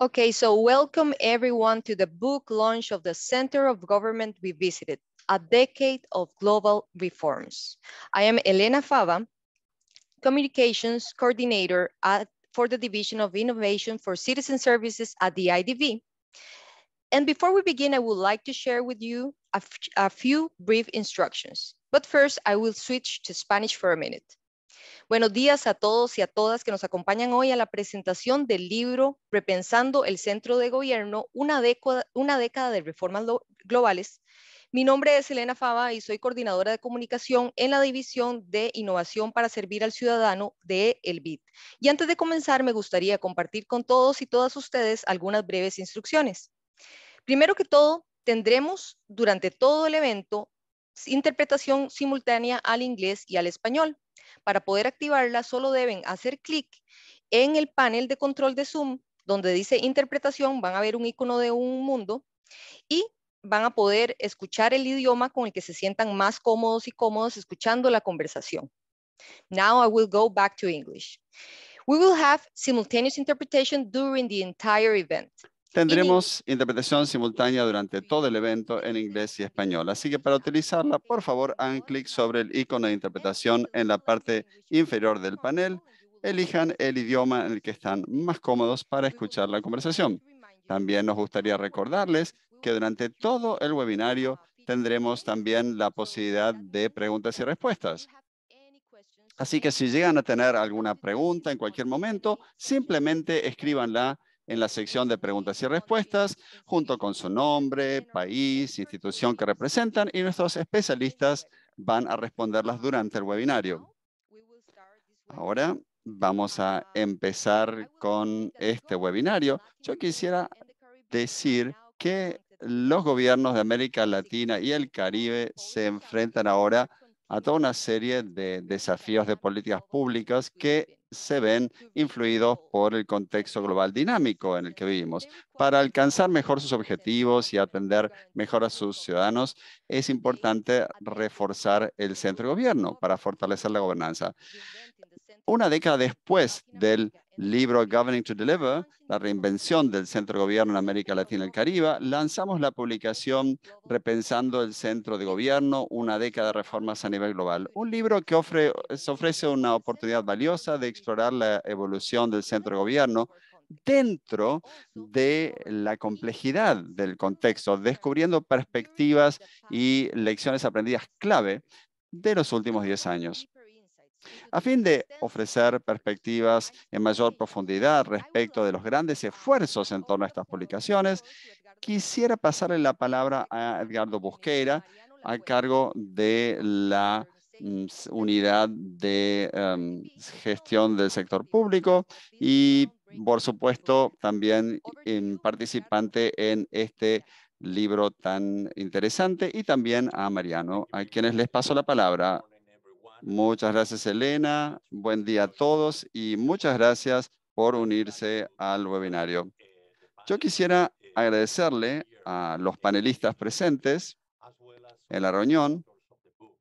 Okay, so welcome everyone to the book launch of the Center of Government We Visited, A Decade of Global Reforms. I am Elena Fava, Communications Coordinator at, for the Division of Innovation for Citizen Services at the IDV. And before we begin, I would like to share with you a, a few brief instructions. But first, I will switch to Spanish for a minute. Buenos días a todos y a todas que nos acompañan hoy a la presentación del libro Repensando el Centro de Gobierno, una, década, de reformas globales. Mi nombre es Elena Fava y soy coordinadora de comunicación en la División de Innovación para Servir al Ciudadano de El BID. Y antes de comenzar, me gustaría compartir con todos y todas ustedes algunas breves instrucciones. Primero que todo, tendremos durante todo el evento interpretación simultánea al inglés y al español. Para poder activarla solo deben hacer clic en el panel de control de Zoom, donde dice interpretación, van a ver un icono de un mundo y van a poder escuchar el idioma con el que se sientan más cómodos y cómodos escuchando la conversación. Now I will go back to English. We will have simultaneous interpretation during the entire event. Tendremos interpretación simultánea durante todo el evento en inglés y español. Así que para utilizarla, por favor, hagan clic sobre el icono de interpretación en la parte inferior del panel. Elijan el idioma en el que están más cómodos para escuchar la conversación. También nos gustaría recordarles que durante todo el webinario tendremos también la posibilidad de preguntas y respuestas. Así que si llegan a tener alguna pregunta en cualquier momento, simplemente escríbanla en la sección de preguntas y respuestas, junto con su nombre, país, institución que representan, y nuestros especialistas van a responderlas durante el webinario. Ahora vamos a empezar con este webinario. Yo quisiera decir que los gobiernos de América Latina y el Caribe se enfrentan ahora a toda una serie de desafíos de políticas públicas que se ven influidos por el contexto global dinámico en el que vivimos. Para alcanzar mejor sus objetivos y atender mejor a sus ciudadanos, es importante reforzar el centro de gobierno para fortalecer la gobernanza. Una década después del libro Governing to Deliver, la reinvención del centro de gobierno en América Latina y el Caribe, lanzamos la publicación Repensando el centro de gobierno, una década de reformas a nivel global. Un libro que ofrece una oportunidad valiosa de explorar la evolución del centro de gobierno dentro de la complejidad del contexto, descubriendo perspectivas y lecciones aprendidas clave de los últimos 10 años a fin de ofrecer perspectivas en mayor profundidad respecto de los grandes esfuerzos en torno a estas publicaciones, quisiera pasarle la palabra a Edgardo Busqueira a cargo de la mm, unidad de em, gestión del sector público y, por supuesto, también participante en este libro tan interesante y también a Mariano, a quienes les paso la palabra. Muchas gracias, Elena. Buen día a todos y muchas gracias por unirse al webinario. Eh, Yo quisiera eh, agradecerle a eh, los panelistas presentes en la reunión,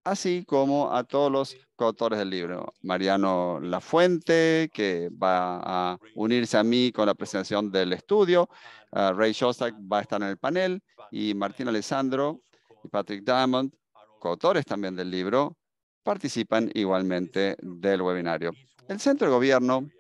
así como a todos los coautores del libro. Mariano Lafuente, que va a unirse a mí con la presentación del estudio. Ah, Ray Shostak va a estar en el panel. Y Martín Alessandro y Patrick Diamond, coautores también del libro, participan igualmente del webinario. El centro de gobierno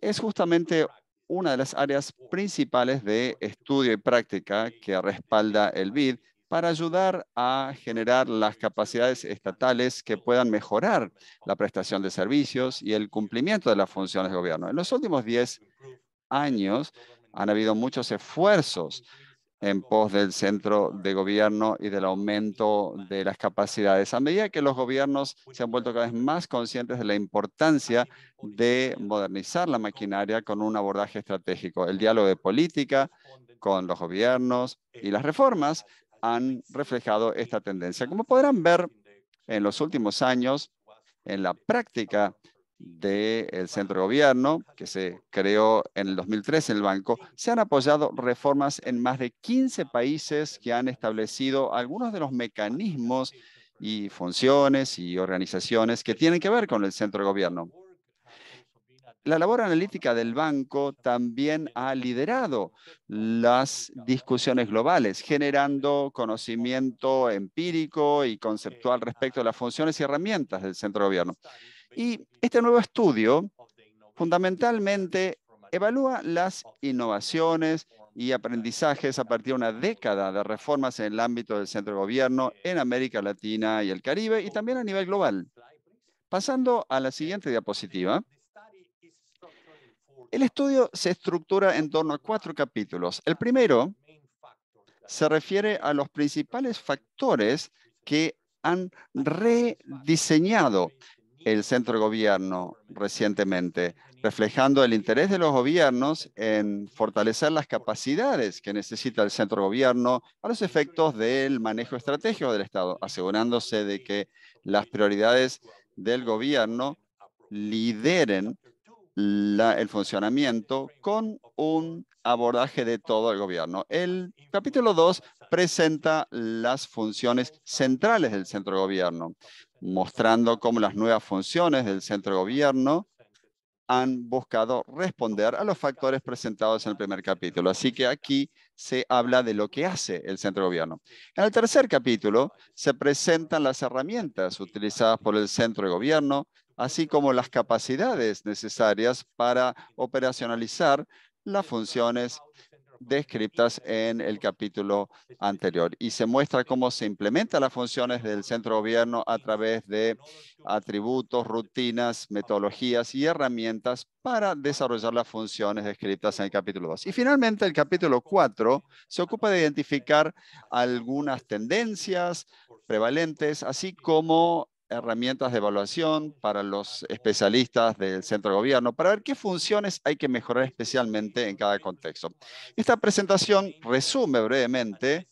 es justamente una de las áreas principales de estudio y práctica que respalda el BID para ayudar a generar las capacidades estatales que puedan mejorar la prestación de servicios y el cumplimiento de las funciones de gobierno. En los últimos 10 años han habido muchos esfuerzos en pos del centro de gobierno y del aumento de las capacidades. A medida que los gobiernos se han vuelto cada vez más conscientes de la importancia de modernizar la maquinaria con un abordaje estratégico, el diálogo de política con los gobiernos y las reformas han reflejado esta tendencia. Como podrán ver, en los últimos años, en la práctica del centro de gobierno que se creó en el 2003 en el banco, se han apoyado reformas en más de 15 países que han establecido algunos de los mecanismos y funciones y organizaciones que tienen que ver con el centro de gobierno. La labor analítica del banco también ha liderado las discusiones globales, generando conocimiento empírico y conceptual respecto a las funciones y herramientas del centro de gobierno. Y este nuevo estudio fundamentalmente evalúa las innovaciones y aprendizajes a partir de una década de reformas en el ámbito del centro de gobierno en América Latina y el Caribe y también a nivel global. Pasando a la siguiente diapositiva, el estudio se estructura en torno a cuatro capítulos. El primero se refiere a los principales factores que han rediseñado el centro de gobierno recientemente, reflejando el interés de los gobiernos en fortalecer las capacidades que necesita el centro de gobierno a los efectos del manejo estratégico del Estado, asegurándose de que las prioridades del gobierno lideren el funcionamiento con un abordaje de todo el gobierno. El capítulo 2 presenta las funciones centrales del centro de gobierno, mostrando cómo las nuevas funciones del centro de gobierno han buscado responder a los factores presentados en el primer capítulo. Así que aquí se habla de lo que hace el centro de gobierno. En el tercer capítulo se presentan las herramientas utilizadas por el centro de gobierno así como las capacidades necesarias para operacionalizar las funciones descritas en el capítulo anterior y se muestra cómo se implementan las funciones del centro de gobierno a través de atributos, rutinas, metodologías y herramientas para desarrollar las funciones descritas en el capítulo 2. Y finalmente el capítulo 4 se ocupa de identificar algunas tendencias prevalentes, así como herramientas de evaluación para los especialistas del centro de gobierno para ver qué funciones hay que mejorar especialmente en cada contexto. Esta presentación resume brevemente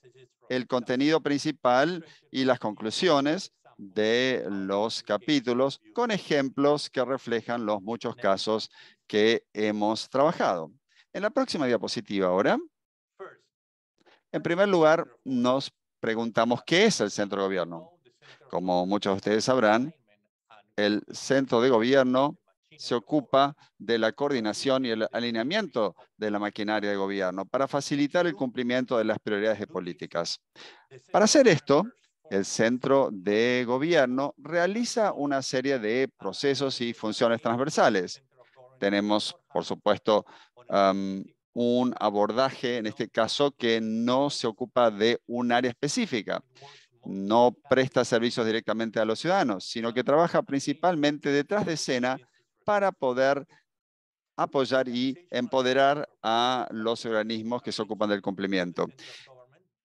el contenido principal y las conclusiones de los capítulos con ejemplos que reflejan los muchos casos que hemos trabajado. En la próxima diapositiva ahora, en primer lugar, nos preguntamos qué es el centro de gobierno como muchos de ustedes sabrán, el centro de gobierno se ocupa de la coordinación y el alineamiento de la maquinaria de gobierno para facilitar el cumplimiento de las prioridades de políticas. Para hacer esto, el centro de gobierno realiza una serie de procesos y funciones transversales. Tenemos, por supuesto, un abordaje, en este caso, que no se ocupa de un área específica, no presta servicios directamente a los ciudadanos, sino que trabaja principalmente detrás de escena para poder apoyar y empoderar a los organismos que se ocupan del cumplimiento.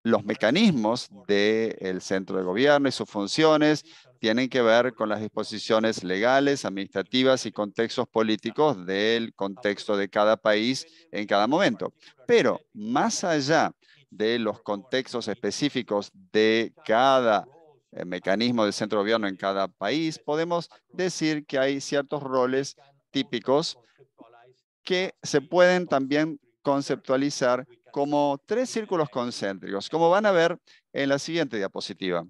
Los mecanismos del centro de gobierno y sus funciones tienen que ver con las disposiciones legales, administrativas y contextos políticos del contexto de cada país en cada momento. Pero más allá de los contextos específicos de cada eh, mecanismo del centro de gobierno en cada país, podemos decir que hay ciertos roles típicos que se pueden también conceptualizar como tres círculos concéntricos, como van a ver en la siguiente diapositiva.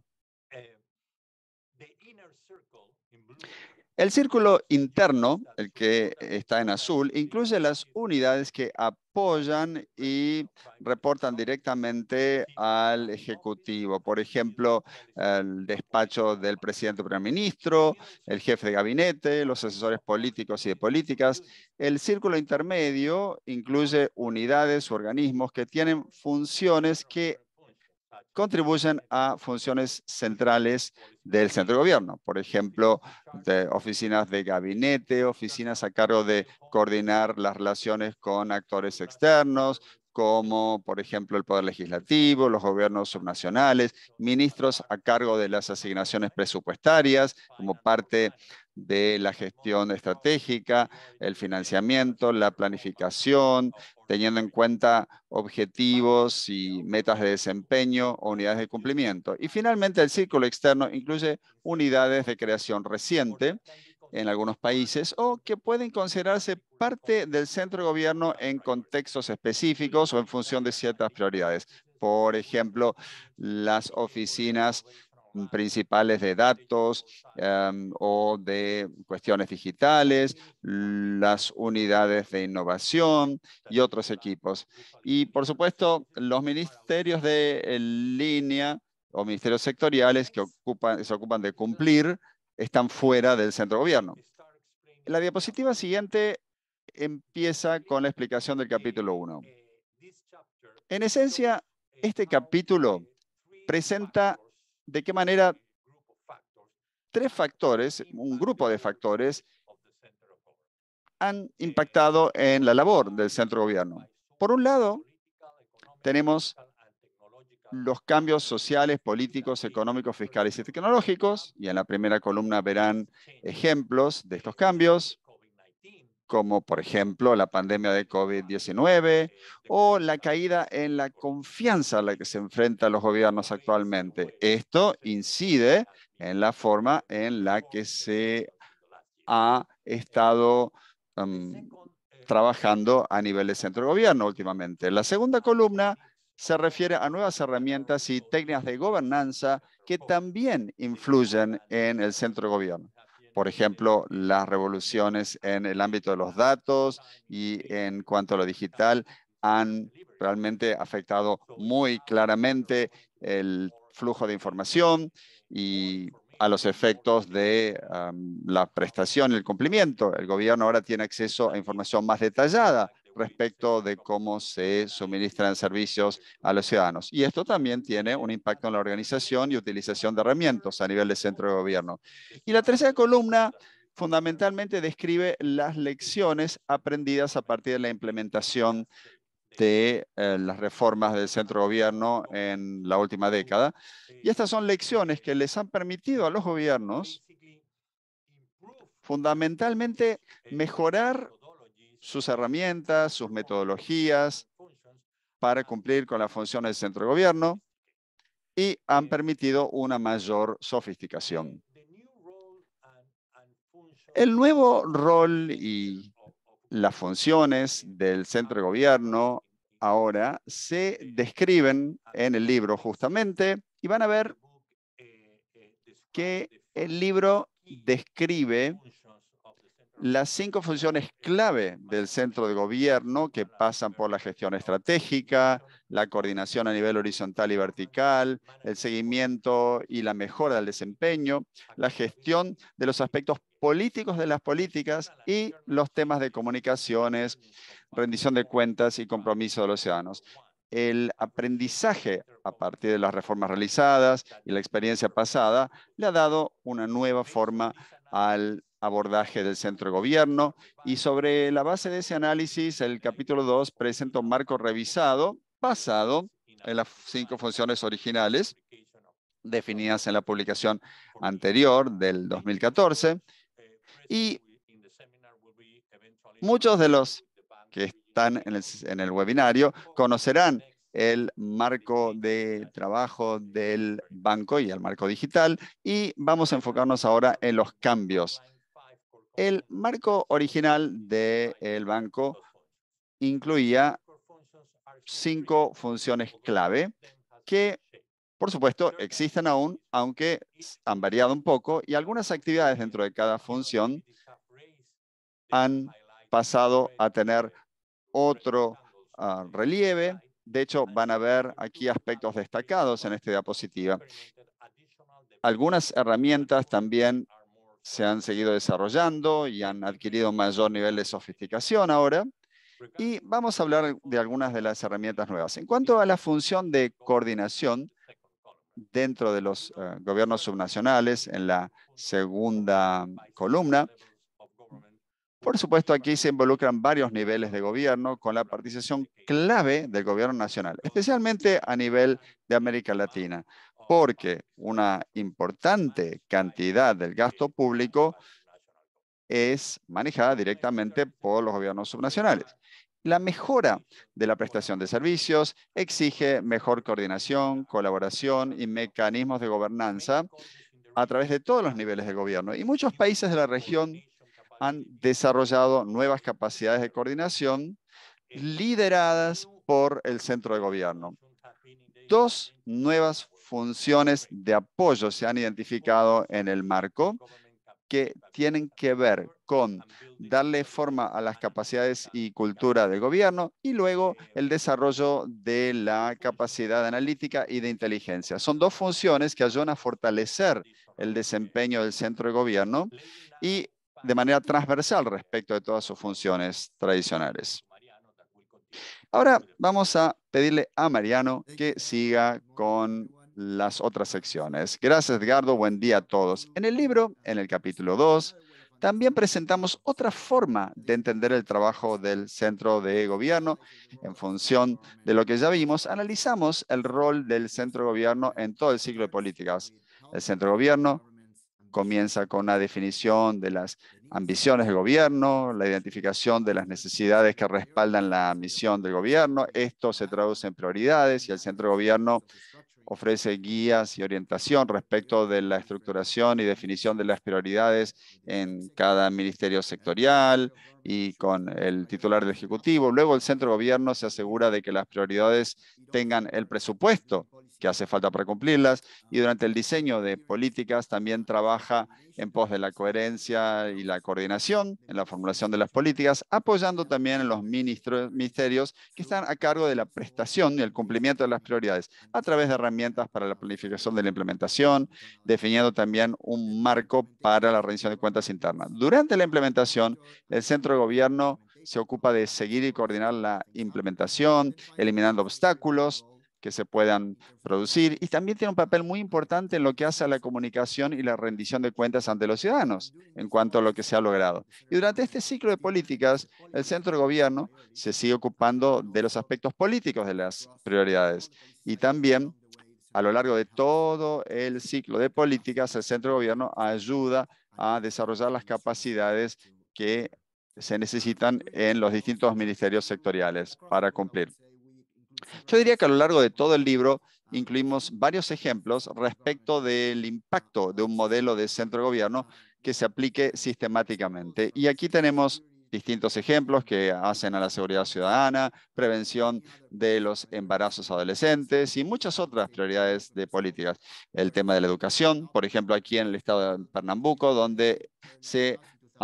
El círculo interno, el que está en azul, incluye las unidades que apoyan y reportan directamente al Ejecutivo. Por ejemplo, el despacho del presidente o primer ministro, el jefe de gabinete, los asesores políticos y de políticas. El círculo intermedio incluye unidades u organismos que tienen funciones que contribuyen a funciones centrales del centro de gobierno, por ejemplo, de oficinas de gabinete, oficinas a cargo de coordinar las relaciones con actores externos, como por ejemplo el Poder Legislativo, los gobiernos subnacionales, ministros a cargo de las asignaciones presupuestarias como parte de la gestión estratégica, el financiamiento, la planificación, teniendo en cuenta objetivos y metas de desempeño o unidades de cumplimiento. Y finalmente, el círculo externo incluye unidades de creación reciente en algunos países o que pueden considerarse parte del centro de gobierno en contextos específicos o en función de ciertas prioridades. Por ejemplo, las oficinas principales de datos em, o de cuestiones digitales, las unidades de innovación y otros equipos. Y por supuesto, los ministerios de línea o ministerios sectoriales que ocupan, se ocupan de cumplir están fuera del centro gobierno. La diapositiva siguiente empieza con la explicación del capítulo 1. En esencia, este capítulo presenta de qué manera tres factores, un grupo de factores, han impactado en la labor del centro gobierno. Por un lado, tenemos los cambios sociales, políticos, económicos, fiscales y tecnológicos, y en la primera columna verán ejemplos de estos cambios como por ejemplo la pandemia de COVID-19 o la caída en la confianza a la que se enfrentan los gobiernos actualmente. Esto incide en la forma en la que se ha estado em, trabajando a nivel de centro de gobierno últimamente. La segunda columna se refiere a nuevas herramientas y técnicas de gobernanza que también influyen en el centro de gobierno por ejemplo, las revoluciones en el ámbito de los datos y en cuanto a lo digital han realmente afectado muy claramente el flujo de información y a los efectos de la prestación, y el cumplimiento. El gobierno ahora tiene acceso a información más detallada respecto de cómo se suministran servicios a los ciudadanos. Y esto también tiene un impacto en la organización y utilización de herramientas a nivel de centro de gobierno. Y la tercera columna fundamentalmente describe las lecciones aprendidas a partir de la implementación de eh, las reformas del centro de gobierno en la última década. Y estas son lecciones que les han permitido a los gobiernos fundamentalmente mejorar sus herramientas, sus metodologías para cumplir con las funciones del centro de gobierno y han permitido una mayor sofisticación. El nuevo rol y las funciones del centro de gobierno ahora se describen en el libro justamente y van a ver que el libro describe las cinco funciones clave del centro de gobierno que pasan por la gestión estratégica, la coordinación a nivel horizontal y vertical, el seguimiento y la mejora del desempeño, la gestión de los aspectos políticos de las políticas y los temas de comunicaciones, rendición de cuentas y compromiso de los ciudadanos. El aprendizaje a partir de las reformas realizadas y la experiencia pasada le ha dado una nueva forma al abordaje del centro de gobierno y sobre la base de ese análisis, el capítulo 2 presenta un marco revisado basado en las cinco funciones originales definidas en la publicación anterior del 2014 y muchos de los que están en el, en el webinario conocerán el marco de trabajo del banco y el marco digital y vamos a enfocarnos ahora en los cambios el marco original del banco incluía cinco funciones clave que, por supuesto, existen aún, aunque han variado un poco, y algunas actividades dentro de cada función han pasado a tener otro ah, relieve. De hecho, van a ver aquí aspectos destacados en esta diapositiva. Algunas herramientas también se han seguido desarrollando y han adquirido mayor nivel de sofisticación ahora. Y vamos a hablar de algunas de las herramientas nuevas. En cuanto a la función de coordinación dentro de los eh, gobiernos subnacionales, en la segunda columna, por supuesto, aquí se involucran varios niveles de gobierno con la participación clave del gobierno nacional, especialmente a nivel de América Latina, porque una importante cantidad del gasto público es manejada directamente por los gobiernos subnacionales. La mejora de la prestación de servicios exige mejor coordinación, colaboración y mecanismos de gobernanza a través de todos los niveles de gobierno. Y muchos países de la región han desarrollado nuevas capacidades de coordinación lideradas por el centro de gobierno. Dos nuevas funciones de apoyo se han identificado en el marco que tienen que ver con darle forma a las capacidades y cultura del gobierno y luego el desarrollo de la capacidad analítica y de inteligencia. Son dos funciones que ayudan a fortalecer el desempeño del centro de gobierno y de manera transversal respecto de todas sus funciones tradicionales. Ahora vamos a pedirle a Mariano que siga con las otras secciones. Gracias, Edgardo. Buen día a todos. En el libro, en el capítulo 2, también presentamos otra forma de entender el trabajo del centro de gobierno. En función de lo que ya vimos, analizamos el rol del centro de gobierno en todo el ciclo de políticas. El centro de gobierno comienza con la definición de las ambiciones del gobierno, la identificación de las necesidades que respaldan la misión del gobierno. Esto se traduce en prioridades y el centro de gobierno ofrece guías y orientación respecto de la estructuración y definición de las prioridades en cada ministerio sectorial y con el titular del Ejecutivo. Luego el centro de gobierno se asegura de que las prioridades tengan el presupuesto que hace falta para cumplirlas y durante el diseño de políticas también trabaja en pos de la coherencia y la coordinación en la formulación de las políticas, apoyando también a los ministerios que están a cargo de la prestación y el cumplimiento de las prioridades a través de herramientas para la planificación de la implementación, definiendo también un marco para la rendición de cuentas interna. Durante la implementación, el centro de gobierno se ocupa de seguir y coordinar la implementación, eliminando obstáculos que se puedan producir y también tiene un papel muy importante en lo que hace a la comunicación y la rendición de cuentas ante los ciudadanos en cuanto a lo que se ha logrado. Y durante este ciclo de políticas, el centro de gobierno se sigue ocupando de los aspectos políticos de las prioridades y también a lo largo de todo el ciclo de políticas, el centro de gobierno ayuda a desarrollar las capacidades que se necesitan en los distintos ministerios sectoriales para cumplir. Yo diría que a lo largo de todo el libro ah. incluimos varios ejemplos respecto del impacto de un modelo de centro de gobierno ah, que se aplique sistemáticamente. Y aquí tenemos distintos ejemplos que hacen a la seguridad ciudadana, prevención de los embarazos adolescentes y muchas otras prioridades de políticas. El tema de la educación, por ejemplo, aquí en el estado de Pernambuco, donde se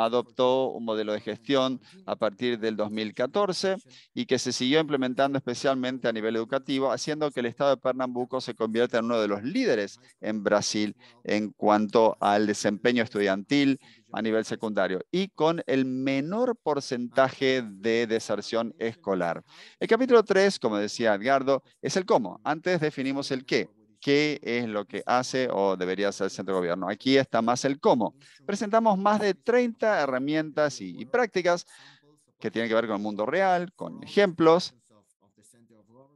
adoptó un modelo de gestión a partir del 2014 y que se siguió implementando especialmente a nivel educativo, haciendo que el Estado de Pernambuco se convierta en uno de los líderes en Brasil en cuanto al desempeño estudiantil a nivel secundario y con el menor porcentaje de deserción escolar. El capítulo 3, como decía Edgardo, es el cómo. Antes definimos el qué qué es lo que hace o debería hacer el centro de gobierno. Aquí está más el cómo. Presentamos más de 30 herramientas y, prácticas que tienen que ver con el mundo real, con ejemplos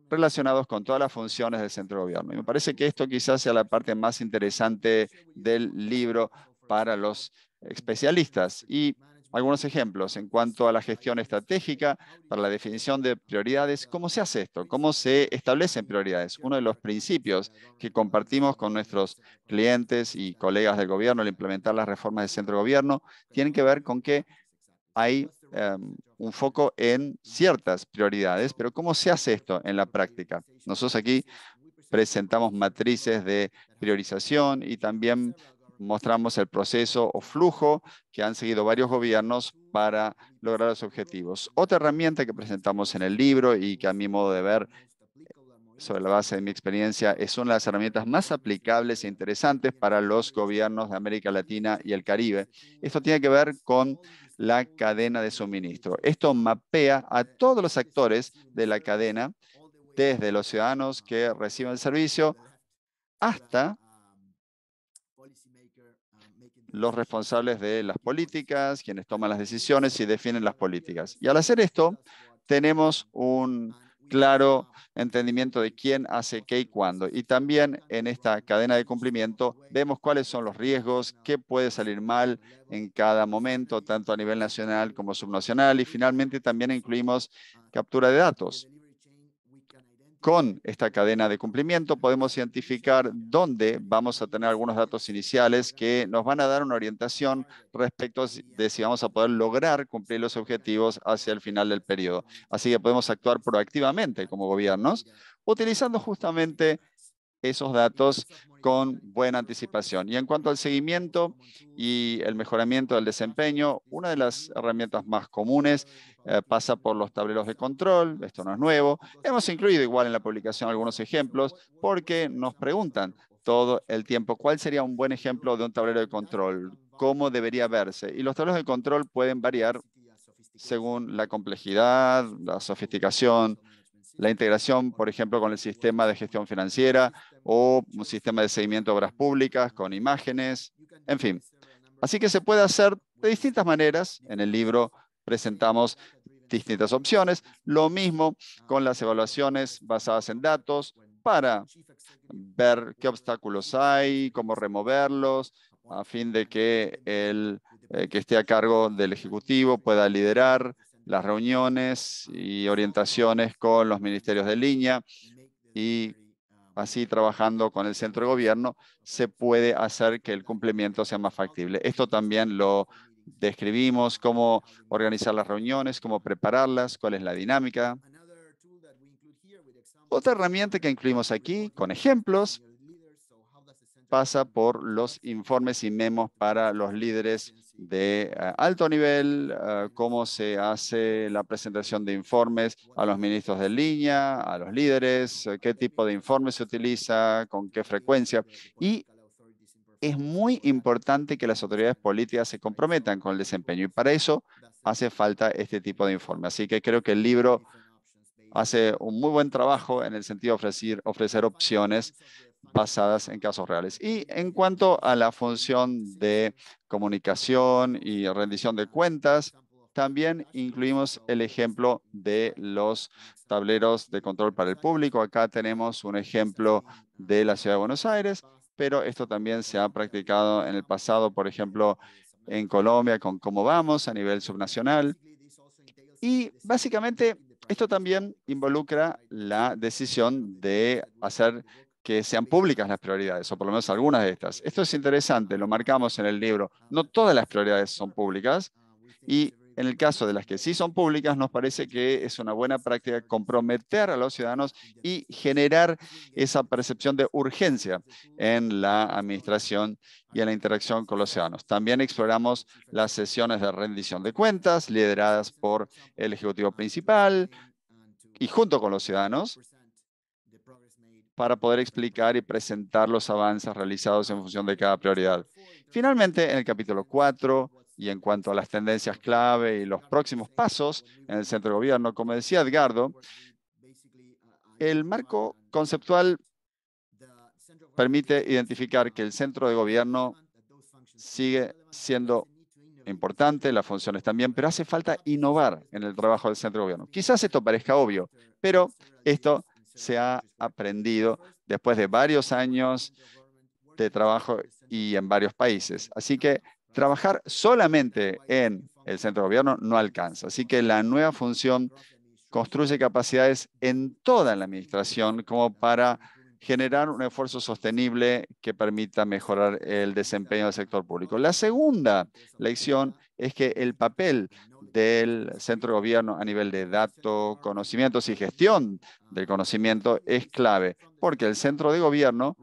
relacionados con todas las funciones del centro de gobierno. Y me parece que esto quizás sea la parte más interesante del libro para los especialistas. Y algunos ejemplos en cuanto a la gestión estratégica para la definición de prioridades. ¿Cómo se hace esto? ¿Cómo se establecen prioridades? Uno de los principios que compartimos con nuestros clientes y colegas del gobierno al implementar las reformas del centro de gobierno tiene que ver con que hay em, un foco en ciertas prioridades, pero ¿cómo se hace esto en la práctica? Nosotros aquí presentamos matrices de priorización y también mostramos el proceso o flujo que han seguido varios gobiernos para lograr los objetivos. Otra herramienta que presentamos en el libro y que a mi modo de ver, sobre la base de mi experiencia, es una de las herramientas más aplicables e interesantes para los gobiernos de América Latina y el Caribe. Esto tiene que ver con la cadena de suministro. Esto mapea a todos los actores de la cadena, desde los ciudadanos que reciben el servicio hasta los responsables de las políticas, quienes toman las decisiones y definen las políticas. Y al hacer esto, tenemos un claro entendimiento de quién hace qué y cuándo. Y también en esta cadena de cumplimiento vemos cuáles son los riesgos, qué puede salir mal en cada momento, tanto a nivel nacional como subnacional. Y finalmente también incluimos captura de datos con esta cadena de cumplimiento podemos identificar dónde vamos a tener algunos datos iniciales que nos van a dar una orientación respecto de si vamos a poder lograr cumplir los objetivos hacia el final del periodo. Así que podemos actuar proactivamente como gobiernos utilizando justamente esos datos con buena anticipación. Y en cuanto al seguimiento y el mejoramiento del desempeño, una de las herramientas más comunes eh, pasa por los tableros de control, esto no es nuevo. Hemos incluido igual en la publicación algunos ejemplos porque nos preguntan todo el tiempo cuál sería un buen ejemplo de un tablero de control, cómo debería verse. Y los tableros de control pueden variar según la complejidad, la sofisticación, la integración, por ejemplo, con el sistema de gestión financiera o un sistema de seguimiento de obras públicas con imágenes, en fin. Así que se puede hacer de distintas maneras. En el libro presentamos distintas opciones. Lo mismo con las evaluaciones basadas en datos para ver qué obstáculos hay, cómo removerlos, a fin de que el eh, que esté a cargo del Ejecutivo pueda liderar las reuniones y orientaciones con los ministerios de línea y así trabajando con el centro de gobierno se puede hacer que el cumplimiento sea más factible. Esto también lo describimos, cómo organizar las reuniones, cómo prepararlas, cuál es la dinámica. Otra herramienta que incluimos aquí con ejemplos pasa por los informes y memos para los líderes de eh, alto nivel, eh, cómo se hace la presentación de informes a los ministros de línea, a los líderes, eh, qué tipo de informes se utiliza, con qué frecuencia. Y es muy importante que las autoridades políticas se comprometan con el desempeño y para eso hace falta este tipo de informe. Así que creo que el libro hace un muy buen trabajo en el sentido de ofrecer, ofrecer opciones basadas en casos reales. Y en cuanto a la función de comunicación y rendición de cuentas, también incluimos el ejemplo de los tableros de control para el público. Acá tenemos un ejemplo de la Ciudad de Buenos Aires, pero esto también se ha practicado en el pasado, por ejemplo, en Colombia con cómo vamos a nivel subnacional. Y básicamente esto también involucra la decisión de hacer que sean públicas las prioridades, o por lo menos algunas de estas. Esto es interesante, lo marcamos en el libro. No todas las prioridades son públicas y en el caso de las que sí son públicas, nos parece que es una buena práctica comprometer a los ciudadanos y generar esa percepción de urgencia en la administración y en la interacción con los ciudadanos. También exploramos las sesiones de rendición de cuentas lideradas por el Ejecutivo Principal y junto con los ciudadanos para poder explicar y presentar los avances realizados en función de cada prioridad. Finalmente, en el capítulo 4, y en cuanto a las tendencias clave y los próximos pasos en el centro de gobierno, como decía Edgardo, el marco conceptual permite identificar que el centro de gobierno sigue siendo importante, las funciones también, pero hace falta innovar en el trabajo del centro de gobierno. Quizás esto parezca obvio, pero esto se ha aprendido después de varios años de trabajo y en varios países. Así que trabajar solamente en el centro de gobierno no alcanza. Así que la nueva función construye capacidades en toda la administración como para generar un esfuerzo sostenible que permita mejorar el desempeño del sector público. La segunda lección es que el papel del centro de gobierno a nivel de datos, conocimientos y gestión del conocimiento es clave, porque el centro de gobierno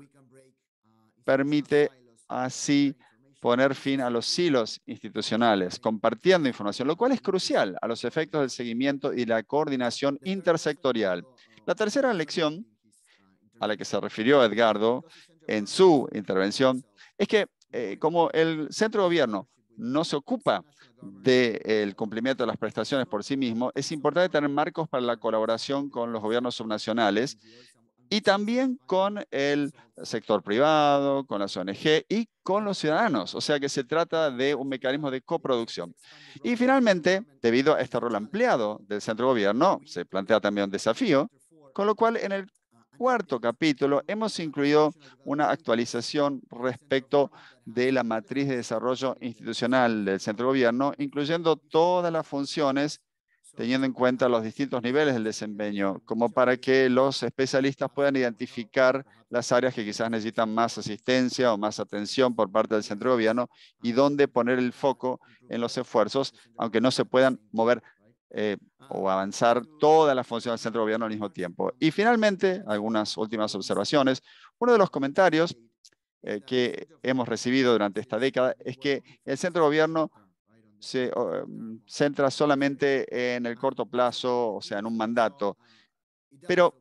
permite así poner fin a los silos institucionales, compartiendo información, lo cual es crucial a los efectos del seguimiento y la coordinación intersectorial. La tercera lección a la que se refirió Edgardo en su intervención es que eh, como el centro de gobierno no se ocupa del cumplimiento de las prestaciones por sí mismo, es importante tener marcos para la colaboración con los gobiernos subnacionales y también con el sector privado, con las ONG y con los ciudadanos. O sea que se trata de un mecanismo de coproducción. Y finalmente, debido a este rol ampliado del centro gobierno, se plantea también un desafío, con lo cual en el cuarto capítulo hemos incluido una actualización respecto de la matriz de desarrollo institucional del centro gobierno, incluyendo todas las funciones teniendo en cuenta los distintos niveles del desempeño, como para que los especialistas puedan identificar las áreas que quizás necesitan más asistencia o más atención por parte del centro gobierno y dónde poner el foco en los esfuerzos, aunque no se puedan mover eh, ah, o avanzar todas las funciones del centro de gobierno al mismo tiempo. Y finalmente, algunas últimas observaciones. Uno de los comentarios eh, que hemos recibido durante esta década es que el centro de gobierno se mm, centra solamente en el corto plazo, o sea, en un mandato. Pero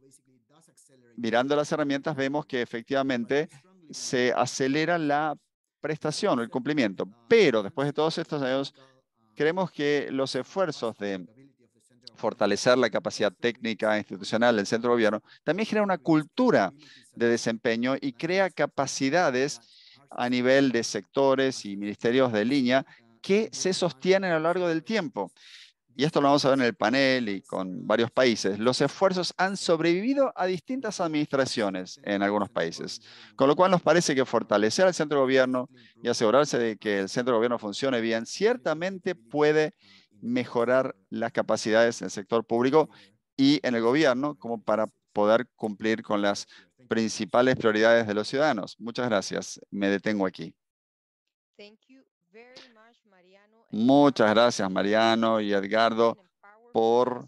mirando las herramientas vemos que efectivamente se acelera la prestación, el cumplimiento. Pero después de todos estos años, creemos que los esfuerzos de fortalecer la capacidad técnica e institucional del centro de gobierno, también genera una cultura de desempeño y crea capacidades a nivel de sectores y ministerios de línea que se sostienen a lo largo del tiempo. Y esto lo vamos a ver en el panel y con varios países. Los esfuerzos han sobrevivido a distintas administraciones en algunos países, con lo cual nos parece que fortalecer al centro de gobierno y asegurarse de que el centro de gobierno funcione bien ciertamente puede mejorar las capacidades en el sector público y en el gobierno como para poder cumplir con las principales prioridades de los ciudadanos. Muchas gracias. Me detengo aquí. Muchas gracias, Mariano y Edgardo, por um,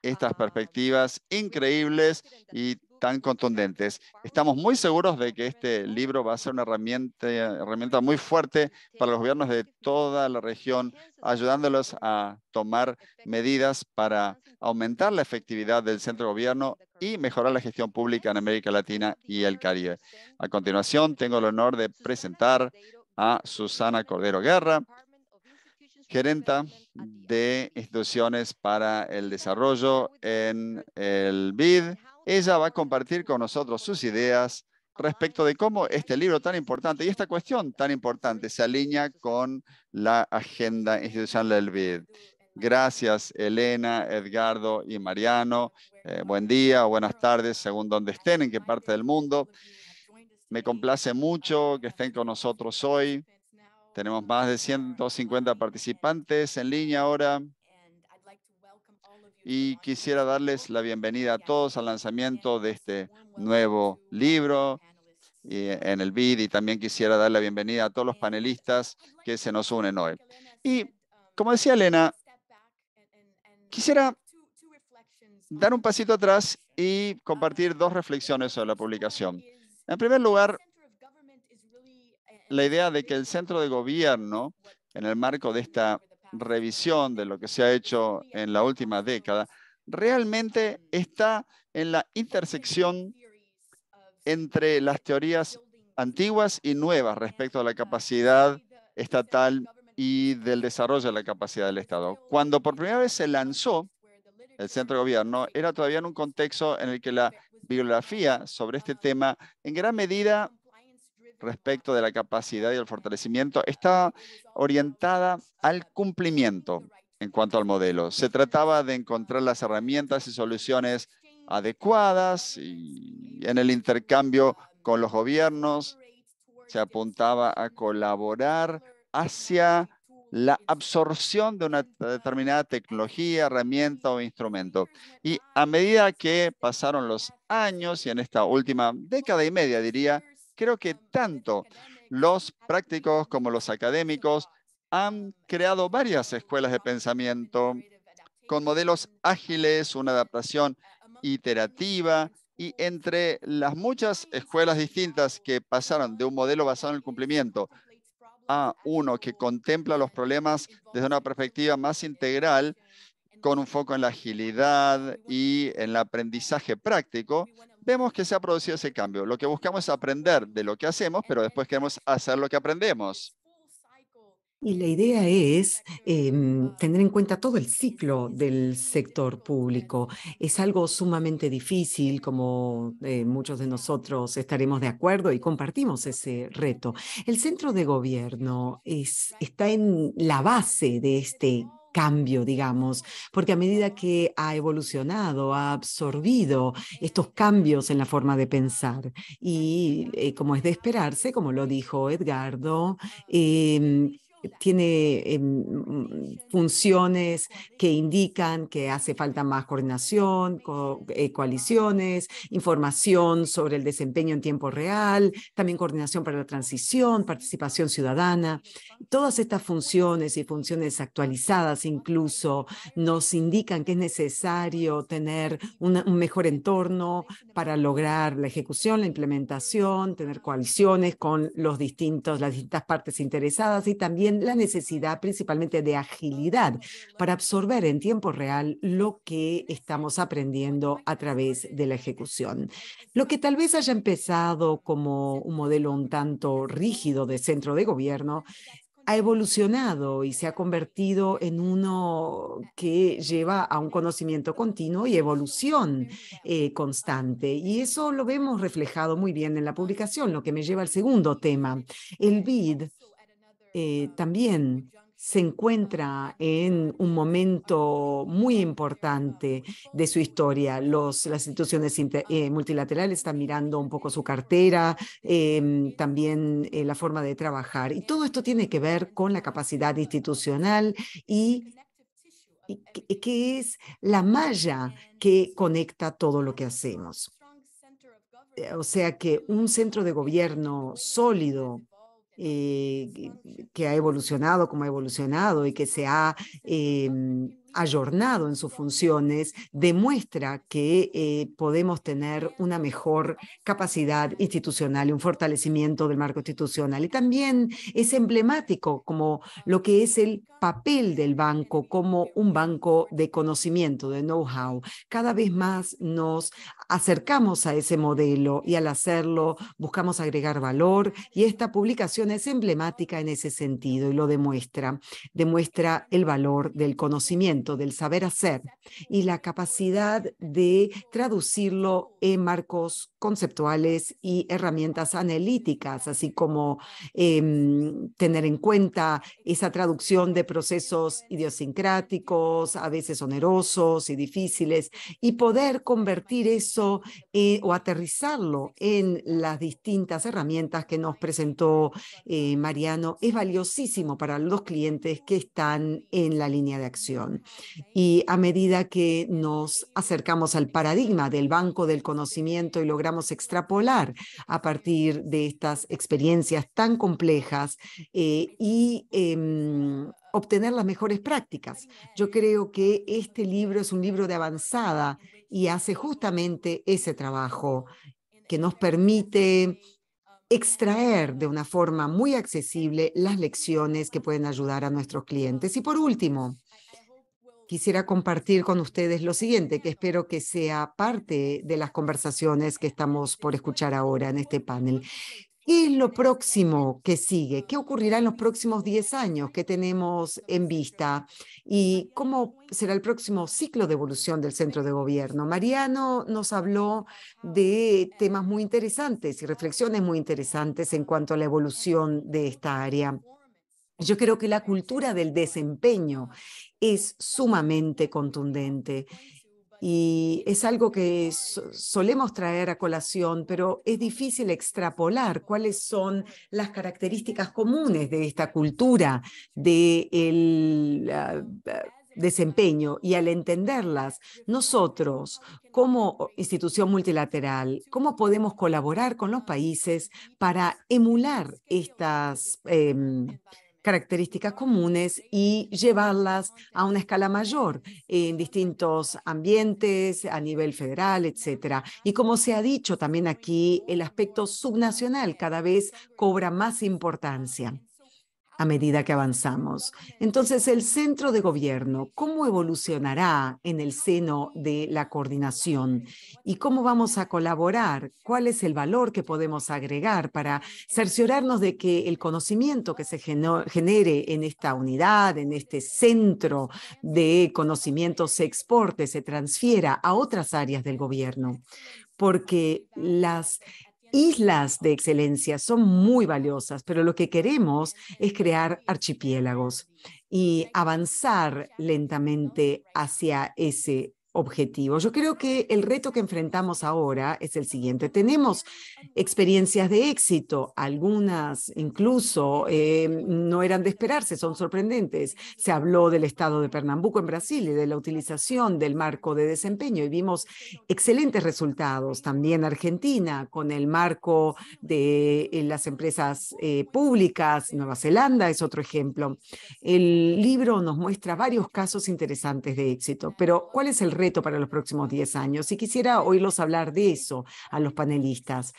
estas perspectivas increíbles y tan contundentes. Estamos muy seguros de que este libro va a ser una herramienta, muy fuerte para los gobiernos de toda la región, ayudándolos a tomar medidas para aumentar la efectividad del centro de gobierno y mejorar la gestión pública en América Latina y el Caribe. A continuación, tengo el honor de presentar a Susana Cordero Guerra, gerenta de instituciones para el desarrollo en el BID ella va a compartir con nosotros sus ideas respecto de cómo este libro tan importante y esta cuestión tan importante se alinea con la agenda institucional del BID. Gracias, Elena, Edgardo y Mariano. Eh, buen día o buenas tardes, según donde estén, en qué parte del mundo. Me complace mucho que estén con nosotros hoy. Tenemos más de 150 participantes en línea ahora y quisiera darles la bienvenida a todos al lanzamiento de este nuevo libro en el BID y también quisiera dar la bienvenida a todos los panelistas que se nos unen hoy. Y como decía Elena, quisiera dar un pasito atrás y compartir dos reflexiones sobre la publicación. En primer lugar, la idea de que el centro de gobierno, en el marco de esta revisión de lo que se ha hecho en la última década realmente está en la intersección entre las teorías antiguas y nuevas respecto a la capacidad estatal y del desarrollo de la capacidad del Estado. Cuando por primera vez se lanzó el centro de gobierno, era todavía en un contexto en el que la bibliografía sobre este tema en gran medida respecto de la capacidad y el fortalecimiento está orientada al cumplimiento en cuanto al modelo. Se trataba de encontrar las herramientas y soluciones adecuadas y en el intercambio con los gobiernos se apuntaba a colaborar hacia la absorción de una determinada tecnología, herramienta o instrumento. Y a medida que pasaron los años y en esta última década y media, diría, Creo que tanto los prácticos como los académicos han creado varias escuelas de pensamiento con modelos ágiles, una adaptación iterativa y entre las muchas escuelas distintas que pasaron de un modelo basado en el cumplimiento a uno que contempla los problemas desde una perspectiva más integral, con un foco en la agilidad y en el aprendizaje práctico, vemos que se ha producido ese cambio. Lo que buscamos es aprender de lo que hacemos, pero después queremos hacer lo que aprendemos. Y la idea es em, tener en cuenta todo el ciclo del sector público. Es algo sumamente difícil, como eh, muchos de nosotros estaremos de acuerdo y compartimos ese reto. El centro de gobierno es, está en la base de este cambio, digamos, porque a medida que ha evolucionado, ha absorbido estos cambios en la forma de pensar y eh, como es de esperarse, como lo dijo Edgardo, em, tiene eh, mm, mm, funciones que indican que hace falta más coordinación, eh, coaliciones, información sobre el desempeño en tiempo real, también coordinación para la transición, participación ciudadana. Todas estas funciones y funciones actualizadas incluso nos indican que es necesario tener un mejor entorno para lograr la ejecución, la implementación, tener coaliciones con los distintos, las distintas partes interesadas y también la necesidad principalmente de agilidad para absorber en tiempo real lo que estamos aprendiendo a través de la ejecución. Lo que tal vez haya empezado como un modelo un tanto rígido de centro de gobierno, ha evolucionado y se ha convertido en uno que lleva a un conocimiento continuo y evolución eh, constante. Y eso lo vemos reflejado muy bien en la publicación, lo que me lleva al segundo tema. El BID eh, también se encuentra en un momento muy importante de su historia. Los, las instituciones eh, multilaterales están mirando un poco su cartera, em, también eh, la forma de trabajar. Y todo esto tiene que ver con la capacidad institucional y, que es la malla que conecta todo lo que hacemos. O sea que un centro de gobierno sólido eh, que ha evolucionado como ha evolucionado y que se ha ayornado en sus funciones, demuestra que eh, podemos tener una mejor capacidad institucional y un fortalecimiento del marco institucional. Y también es emblemático como lo que es el papel del banco como un banco de conocimiento, de know-how. Cada vez más nos acercamos a ese modelo y al hacerlo buscamos agregar valor y esta publicación es emblemática en ese sentido y lo demuestra. Demuestra el valor del conocimiento del saber hacer y la capacidad de traducirlo en marcos conceptuales y herramientas analíticas, así como em, tener en cuenta esa traducción de procesos idiosincráticos, a veces onerosos y difíciles, y poder convertir eso eh, o aterrizarlo en las distintas herramientas que nos presentó eh, Mariano es valiosísimo para los clientes que están en la línea de acción. Y a medida que nos acercamos al paradigma del banco del conocimiento y logramos extrapolar a partir de estas experiencias tan complejas eh, y em, obtener las mejores prácticas. Yo creo que este libro es un libro de avanzada y hace justamente ese trabajo que nos permite extraer de una forma muy accesible las lecciones que pueden ayudar a nuestros clientes. Y por último, quisiera compartir con ustedes lo siguiente, que espero que sea parte de las conversaciones que estamos por escuchar ahora en este panel. ¿Qué es lo próximo que sigue? ¿Qué ocurrirá en los próximos 10 años que tenemos en vista? ¿Y cómo será el próximo ciclo de evolución del centro de gobierno? Mariano nos habló de temas muy interesantes y reflexiones muy interesantes en cuanto a la evolución de esta área. Yo creo que la cultura del desempeño es sumamente contundente y es algo que solemos traer a colación, pero es difícil extrapolar cuáles son las características comunes de esta cultura, de ah, ah, desempeño y al entenderlas, nosotros como institución multilateral, ¿cómo podemos colaborar con los países para emular estas... Em, características comunes y llevarlas a una escala mayor en distintos ambientes, a nivel federal, etcétera. Y como se ha dicho también aquí, el aspecto subnacional cada vez cobra más importancia a medida que avanzamos. Entonces, el centro de gobierno, ¿cómo evolucionará en el seno de la coordinación? ¿Y cómo vamos a colaborar? ¿Cuál es el valor que podemos agregar para cerciorarnos de que el conocimiento que se genere en esta unidad, en este centro de conocimiento, se exporte, se transfiera a otras áreas del gobierno? Porque las islas de excelencia, son muy valiosas, pero lo que queremos es crear archipiélagos y avanzar lentamente hacia ese yo creo que el reto que enfrentamos ahora es el siguiente. Tenemos experiencias de éxito, algunas incluso eh, no eran de esperarse, son sorprendentes. Se habló del estado de Pernambuco en Brasil y de la utilización del marco de desempeño y vimos excelentes resultados. También Argentina con el marco de eh, las empresas eh, públicas, Nueva Zelanda es otro ejemplo. El libro nos muestra varios casos interesantes de éxito, pero ¿cuál es el reto para los próximos 10 años y quisiera oírlos hablar de eso a los panelistas.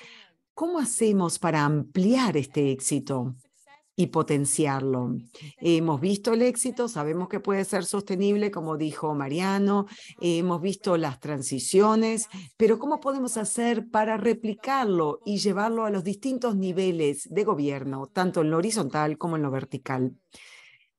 ¿Cómo hacemos para ampliar este éxito? y potenciarlo. Hemos visto el éxito, sabemos que puede ser sostenible, como dijo Mariano, hemos visto las transiciones, pero ¿cómo podemos hacer para replicarlo y llevarlo a los distintos niveles de gobierno, tanto en lo horizontal como en lo vertical?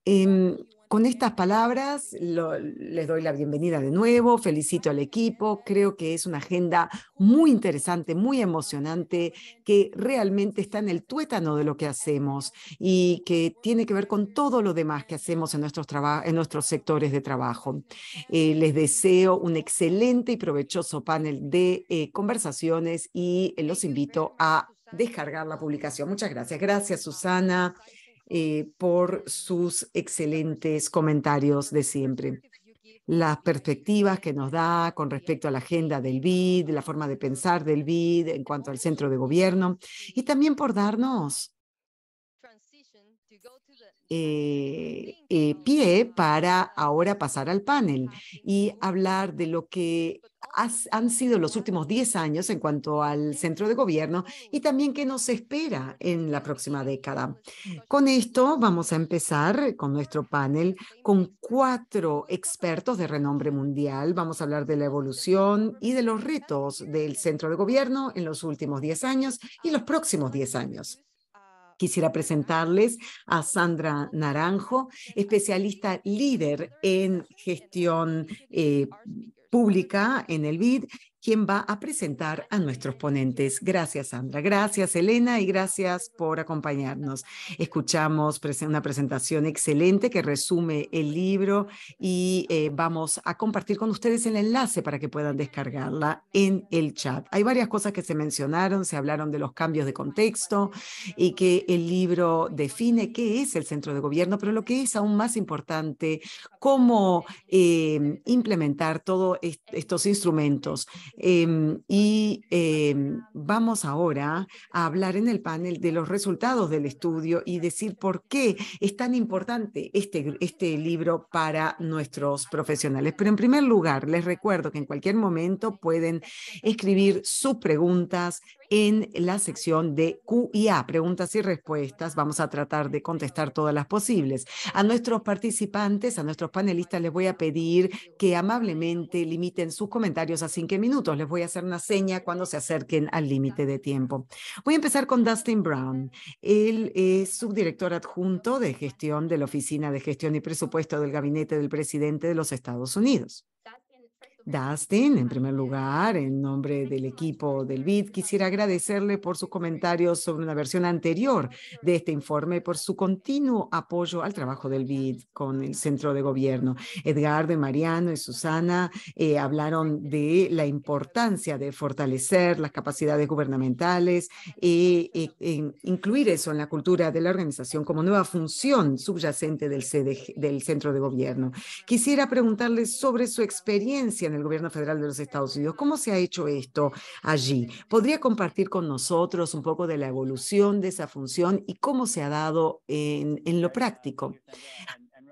Em, con estas palabras les doy la bienvenida de nuevo, felicito al equipo, creo que es una agenda muy interesante, muy emocionante, que realmente está en el tuétano de lo que hacemos y que tiene que ver con todo lo demás que hacemos en nuestros, en nuestros sectores de trabajo. Eh, les deseo un excelente y provechoso panel de eh, conversaciones y eh, los invito a descargar la publicación. Muchas gracias. Gracias, Susana. Eh, por sus excelentes comentarios de siempre. Las perspectivas que nos da con respecto a la agenda del BID, la forma de pensar del BID en cuanto al centro de gobierno y también por darnos eh, eh, pie para ahora pasar al panel y hablar de lo que han sido los últimos 10 años en cuanto al centro de gobierno y también qué nos espera en la próxima década. Con esto vamos a empezar con nuestro panel con cuatro expertos de renombre mundial. Vamos a hablar de la evolución y de los retos del centro de gobierno en los últimos 10 años y los próximos 10 años. Quisiera presentarles a Sandra Naranjo, especialista líder en gestión eh, pública en el BID quien va a presentar a nuestros ponentes. Gracias, Sandra. Gracias, Elena, y gracias por acompañarnos. Escuchamos una presentación excelente que resume el libro y eh, vamos a compartir con ustedes el enlace para que puedan descargarla en el chat. Hay varias cosas que se mencionaron, se hablaron de los cambios de contexto y que el libro define qué es el centro de gobierno, pero lo que es aún más importante, cómo eh, implementar todos estos instrumentos Em, y em, vamos ahora a hablar en el panel de los resultados del estudio y decir por qué es tan importante este, este libro para nuestros profesionales. Pero en primer lugar, les recuerdo que en cualquier momento pueden escribir sus preguntas, en la sección de QIA, preguntas y respuestas. Vamos a tratar de contestar todas las posibles. A nuestros participantes, a nuestros panelistas, les voy a pedir que amablemente limiten sus comentarios a cinco minutos. Les voy a hacer una seña cuando se acerquen al límite de tiempo. Voy a empezar con Dustin Brown. Él es subdirector adjunto de gestión de la Oficina de Gestión y Presupuesto del Gabinete del Presidente de los Estados Unidos. Dustin, en primer lugar, en nombre del equipo del BID, quisiera agradecerle por sus comentarios sobre una versión anterior de este informe por su continuo apoyo al trabajo del BID con el centro de gobierno. Edgar de Mariano y Susana eh, hablaron de la importancia de fortalecer las capacidades gubernamentales e, incluir eso en la cultura de la organización como nueva función subyacente del, del centro de gobierno. Quisiera preguntarle sobre su experiencia en el gobierno federal de los Estados Unidos. ¿Cómo se ha hecho esto allí? ¿Podría compartir con nosotros un poco de la evolución de esa función y cómo se ha dado en, en lo práctico?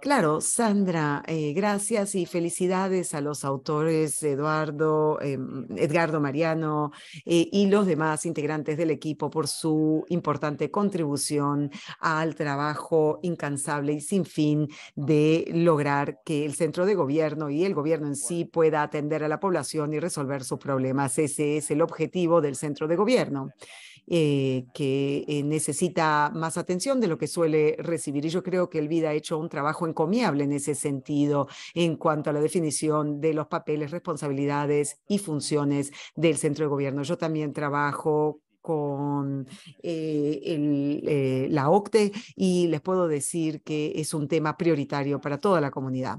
Claro, Sandra, eh, gracias y felicidades a los autores Eduardo, eh, Edgardo Mariano eh, y los demás integrantes del equipo por su importante contribución al trabajo incansable y sin fin de lograr que el centro de gobierno y el gobierno en sí pueda atender a la población y resolver sus problemas. Ese es el objetivo del centro de gobierno. Eh, que eh, necesita más atención de lo que suele recibir. Y yo creo que el vida ha hecho un trabajo encomiable en ese sentido, en cuanto a la definición de los papeles, responsabilidades y funciones del centro de gobierno. Yo también trabajo con eh, la OCTE y les puedo decir que es un tema prioritario para toda la comunidad.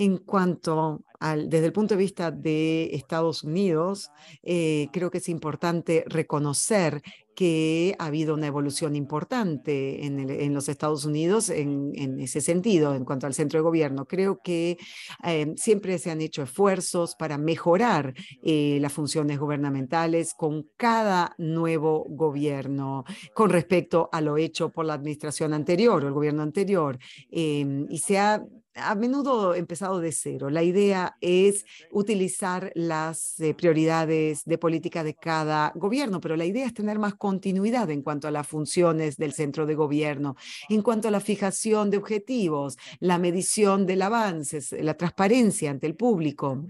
En cuanto al, desde el punto de vista de Estados Unidos, eh, creo que es importante reconocer que ha habido una evolución importante en, los Estados Unidos en, ese sentido, en cuanto al centro de gobierno. Creo que eh, siempre se han hecho esfuerzos para mejorar eh, las funciones gubernamentales con cada nuevo gobierno con respecto a lo hecho por la administración anterior o el gobierno anterior. Em, y se ha a menudo empezado de cero. La idea es utilizar las eh, prioridades de política de cada gobierno, pero la idea es tener más continuidad en cuanto a las funciones del centro de gobierno, en cuanto a la fijación de objetivos, la medición del avance, la transparencia ante el público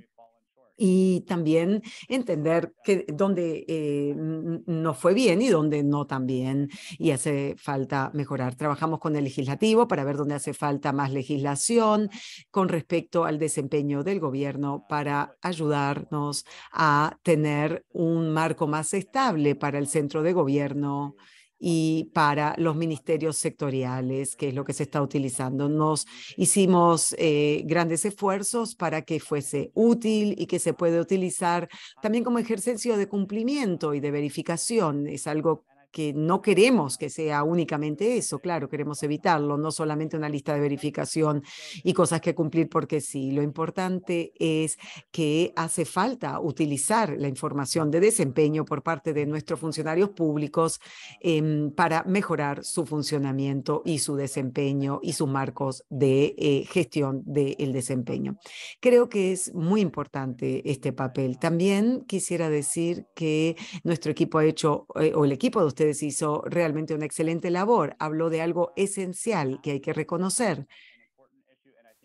y también entender que donde eh, no fue bien y donde no también y hace falta mejorar. Trabajamos con el legislativo para ver dónde hace falta más legislación con respecto al desempeño del gobierno para ayudarnos a tener un marco más estable para el centro de gobierno y para los ministerios sectoriales, que es lo que se está utilizando. Nos hicimos eh, grandes esfuerzos para que fuese útil y que se puede utilizar también como ejercicio de cumplimiento y de verificación. Es algo que no queremos que sea únicamente eso, claro, queremos evitarlo, no solamente una lista de verificación y cosas que cumplir porque sí. Lo importante es que hace falta utilizar la información de desempeño por parte de nuestros funcionarios públicos em, para mejorar su funcionamiento y su desempeño y sus marcos de eh, gestión del desempeño. Creo que es muy importante este papel. También quisiera decir que nuestro equipo ha hecho, eh, o el equipo de ustedes, ustedes hizo realmente una excelente labor. Habló de algo esencial que hay que reconocer.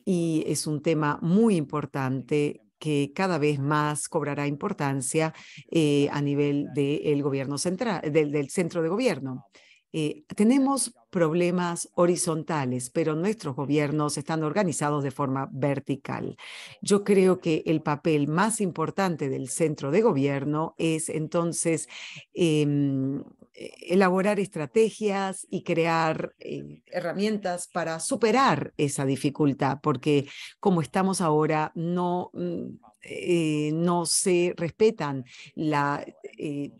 Y es un tema muy importante que cada vez más cobrará importancia eh, a nivel del gobierno central, del, centro de gobierno. Eh, tenemos problemas horizontales, pero nuestros gobiernos están organizados de forma vertical. Yo creo que el papel más importante del centro de gobierno es entonces em, e, elaborar estrategias y crear eh, herramientas para superar esa dificultad, porque como estamos ahora, no, mm, eh, no se respetan la, eh,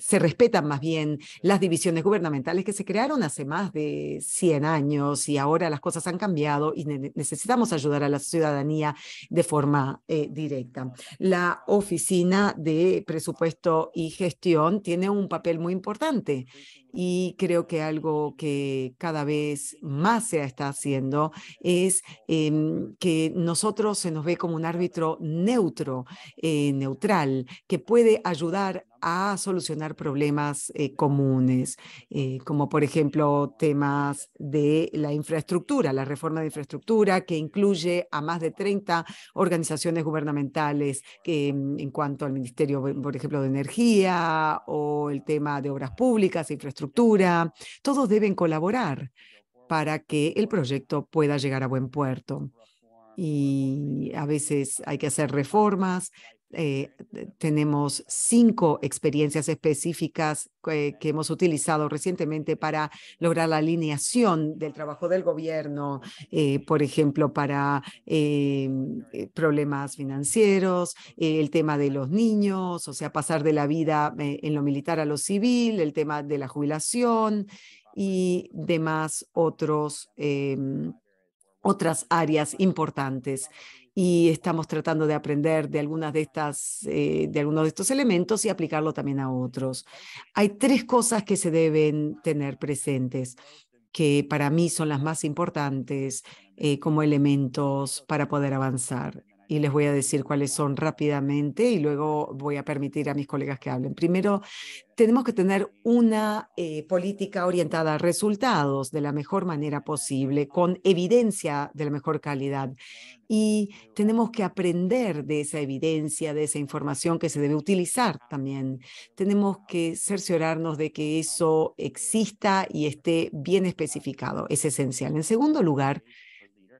se respetan más bien las divisiones gubernamentales que se crearon hace más de 100 años y ahora las cosas han cambiado y necesitamos ayudar a la ciudadanía de forma eh, directa. La Oficina de Presupuesto y Gestión tiene un papel muy importante y creo que algo que cada vez más se está haciendo es em, que nosotros se nos ve como un árbitro neutro, eh, neutral, que puede ayudar a solucionar problemas eh, comunes, eh, como por ejemplo temas de la infraestructura, la reforma de infraestructura que incluye a más de 30 organizaciones gubernamentales que, em, en cuanto al Ministerio, por ejemplo, de Energía o el tema de obras públicas, infraestructura todos deben colaborar para que el proyecto pueda llegar a buen puerto. Y a veces hay que hacer reformas, eh, eh, tenemos cinco experiencias específicas que, hemos utilizado recientemente para lograr la alineación del trabajo del gobierno, eh, por ejemplo, para problemas financieros, el tema de los niños, o sea, pasar de la vida en lo militar a lo civil, el tema de la jubilación y demás otros, em, otras áreas importantes y estamos tratando de aprender de, algunas de, estas, eh, de algunos de estos elementos y aplicarlo también a otros. Hay tres cosas que se deben tener presentes, que para mí son las más importantes eh, como elementos para poder avanzar y les voy a decir cuáles son rápidamente y luego voy a permitir a mis colegas que hablen. Primero, tenemos que tener una eh, política orientada a resultados de la mejor manera posible, con evidencia de la mejor calidad. Y tenemos que aprender de esa evidencia, de esa información que se debe utilizar también. Tenemos que cerciorarnos de que eso exista y esté bien especificado. Es esencial. En segundo lugar,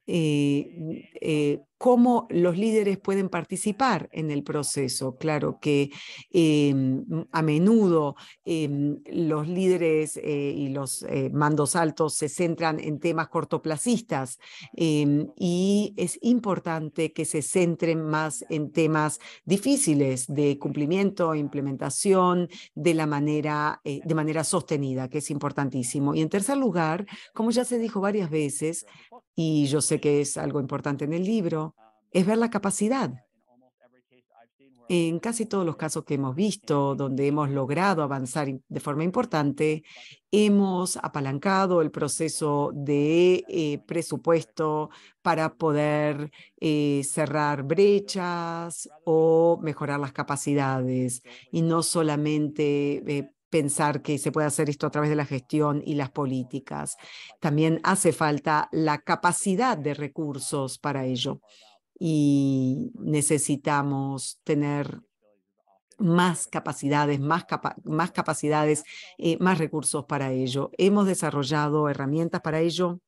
eh, eh, cómo los líderes pueden participar en el proceso. Claro que em, a menudo em, los líderes eh, y los mandos altos se centran en temas cortoplacistas em, y es importante que se centren más en temas difíciles de cumplimiento, implementación de la manera, de manera sostenida, que es importantísimo. Y en tercer lugar, como ya se dijo varias veces, y yo sé que es algo importante en el libro, ah, es ver la capacidad. En casi todos los casos que hemos visto, donde hemos logrado avanzar de forma importante, hemos apalancado el proceso de eh, presupuesto para poder eh, cerrar brechas o mejorar las capacidades y no solamente eh, pensar que se puede hacer esto a través de la gestión y las políticas. También hace falta la capacidad de recursos para ello y necesitamos tener más capacidades, más, capacidades, eh, más recursos para ello. Hemos desarrollado herramientas para ello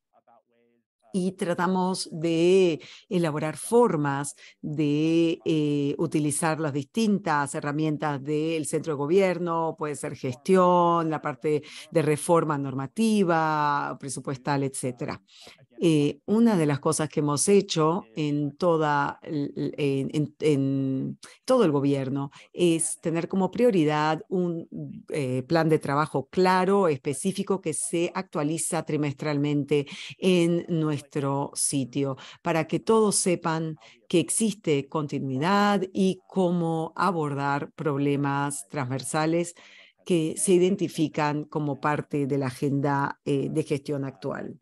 y tratamos de elaborar formas de eh, utilizar las distintas herramientas del centro de gobierno, puede ser gestión, la parte de reforma normativa, presupuestal, etcétera. Eh, una de las cosas que hemos hecho en, todo el gobierno es tener como prioridad un eh, plan de trabajo claro, específico, que se actualiza trimestralmente en nuestro sitio para que todos sepan que existe continuidad y cómo abordar problemas transversales que se identifican como parte de la agenda eh, de gestión actual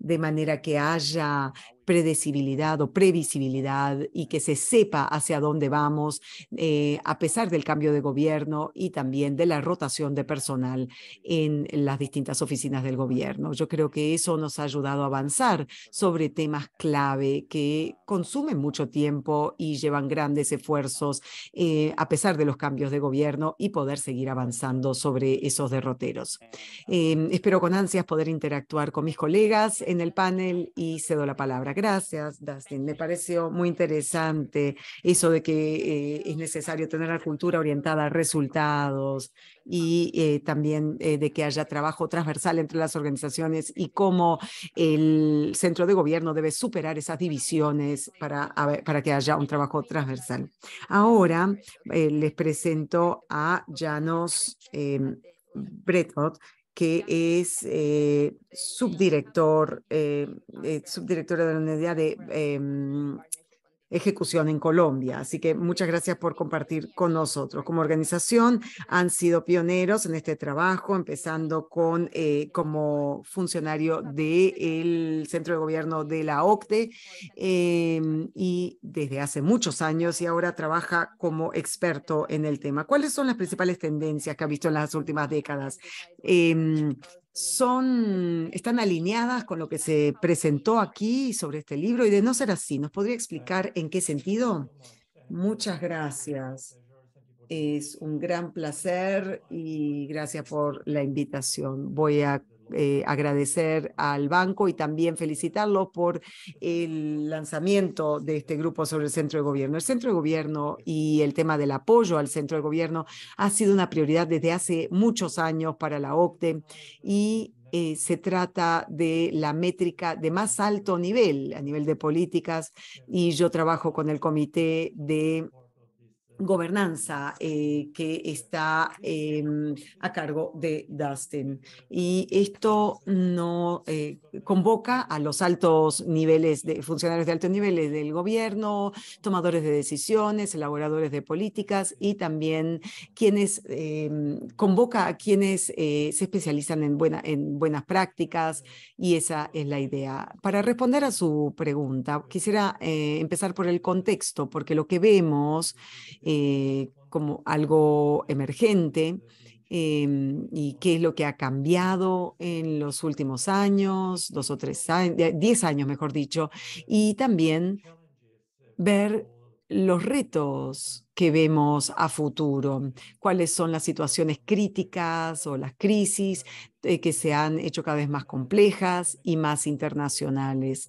de manera que haya predecibilidad o previsibilidad y que se sepa hacia dónde vamos eh, a pesar del cambio de gobierno y también de la rotación de personal en las distintas oficinas del gobierno. Yo creo que eso nos ha ayudado a avanzar sobre temas clave que consumen mucho tiempo y llevan grandes esfuerzos eh, a pesar de los cambios de gobierno y poder seguir avanzando sobre esos derroteros. Eh, espero con ansias poder interactuar con mis colegas en el panel y cedo la palabra. Gracias, Dustin. Me pareció muy interesante eso de que eh, es necesario tener la cultura orientada a resultados y eh, también eh, de que haya trabajo transversal entre las organizaciones y cómo el centro de gobierno debe superar esas divisiones para, para que haya un trabajo transversal. Ahora les presento a Janos Bretot, que es eh, subdirector, eh, eh, subdirectora de la unidad de em, ejecución en Colombia. Así que muchas gracias por compartir con nosotros. Como organización han sido pioneros en este trabajo, empezando con eh, como funcionario del Centro de Gobierno de la OCDE em, y desde hace muchos años y ahora trabaja como experto en el tema. ¿Cuáles son las principales tendencias que ha visto en las últimas décadas? Em, son, están alineadas con lo que se presentó aquí sobre este libro y de no ser así, ¿nos podría explicar en qué sentido? Muchas gracias. Es un gran placer y gracias por la invitación. Voy a eh, agradecer al banco y también felicitarlo por el lanzamiento de este grupo sobre el centro de gobierno. El centro de gobierno y el tema del apoyo al centro de gobierno ha sido una prioridad desde hace muchos años para la OCDE y eh, se trata de la métrica de más alto nivel, a nivel de políticas, y yo trabajo con el comité de gobernanza eh, que está eh, a cargo de Dustin. Y esto no eh, convoca a los altos niveles de funcionarios de altos niveles del gobierno, tomadores de decisiones, elaboradores de políticas y también quienes convoca a quienes se especializan en, buena, en buenas prácticas y esa es la idea. Para responder a su pregunta, quisiera empezar por el contexto, porque lo que vemos eh, como algo emergente em, y qué es lo que ha cambiado en los últimos años, dos o tres años, eh, diez años mejor dicho, y también ver los retos que vemos a futuro, cuáles son las situaciones críticas o las crisis eh, que se han hecho cada vez más complejas y más internacionales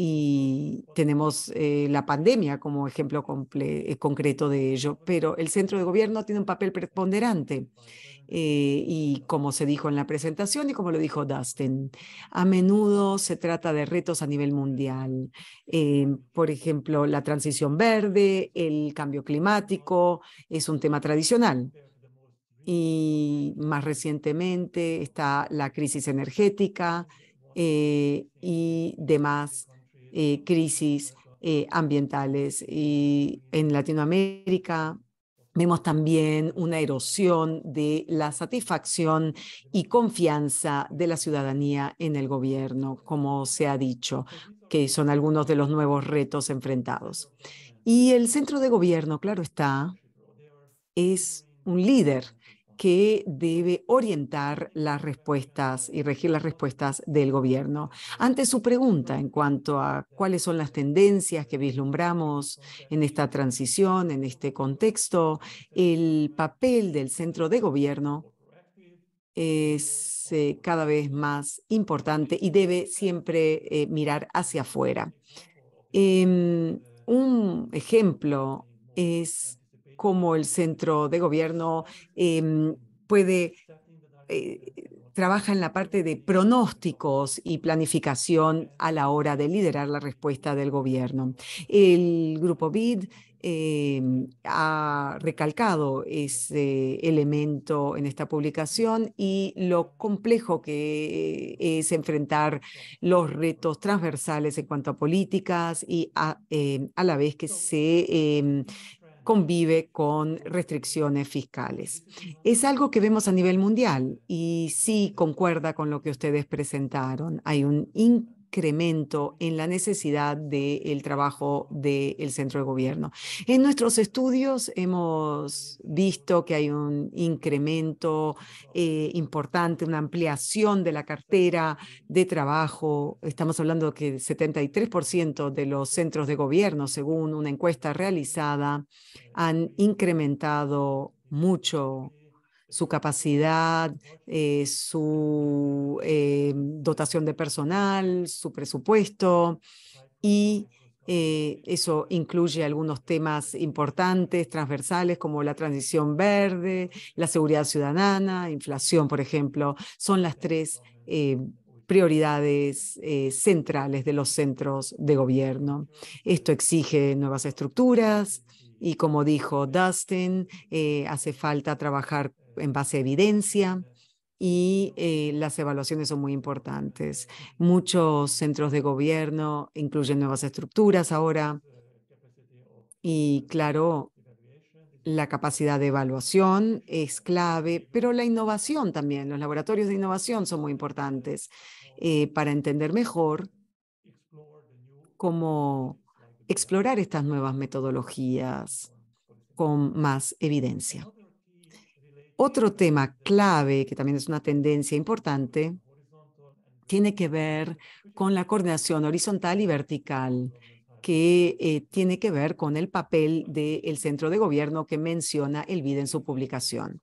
y tenemos eh, la pandemia como ejemplo eh, concreto de ello, pero el centro de gobierno tiene un papel preponderante eh, y como se dijo en la presentación y como lo dijo Dustin, a menudo se trata de retos a nivel mundial, por ejemplo, la transición verde, el cambio climático, es un tema tradicional y más recientemente está la crisis energética y demás eh, crisis eh, ambientales. Y en Latinoamérica vemos también una erosión de la satisfacción y confianza de la ciudadanía en el gobierno, como se ha dicho, que son algunos de los nuevos retos enfrentados. Y el centro de gobierno, claro está, es un líder que debe orientar las respuestas y regir las respuestas del gobierno. Ante su pregunta en cuanto a cuáles son las tendencias que vislumbramos en esta transición, en este contexto, el papel del centro de gobierno es eh, cada vez más importante y debe siempre eh, mirar hacia afuera. Em, un ejemplo es cómo el centro de gobierno em, puede eh, trabaja en la parte de pronósticos y planificación a la hora de liderar la respuesta del gobierno. El grupo BID em, ha recalcado ese elemento en esta publicación y lo complejo que es enfrentar los retos transversales en cuanto a políticas y a, em, la vez que se convive con restricciones fiscales. Es algo que vemos a nivel mundial y sí concuerda con lo que ustedes presentaron. Hay un incremento en la necesidad del trabajo del centro de gobierno. En nuestros estudios hemos visto que hay un incremento eh, importante, una ampliación de la cartera de trabajo. Estamos hablando que el 73% de los centros de gobierno, según una encuesta realizada, han incrementado mucho su capacidad, eh, su eh, dotación de personal, su presupuesto y eh, eso incluye algunos temas importantes, transversales, como la transición verde, la seguridad ciudadana, inflación, por ejemplo. Son las tres prioridades centrales de los centros de gobierno. Esto exige nuevas estructuras y, como dijo Dustin, hace falta trabajar en base a evidencia y eh, las evaluaciones son muy importantes. Muchos centros de gobierno incluyen nuevas estructuras ahora y claro, la capacidad de evaluación es clave, pero la innovación también, los laboratorios de innovación son muy importantes eh, para entender mejor cómo explorar estas nuevas metodologías con más evidencia. Otro tema clave, que también es una tendencia importante, tiene que ver con la coordinación horizontal y vertical, que eh, tiene que ver con el papel del centro de gobierno que menciona el BID en su publicación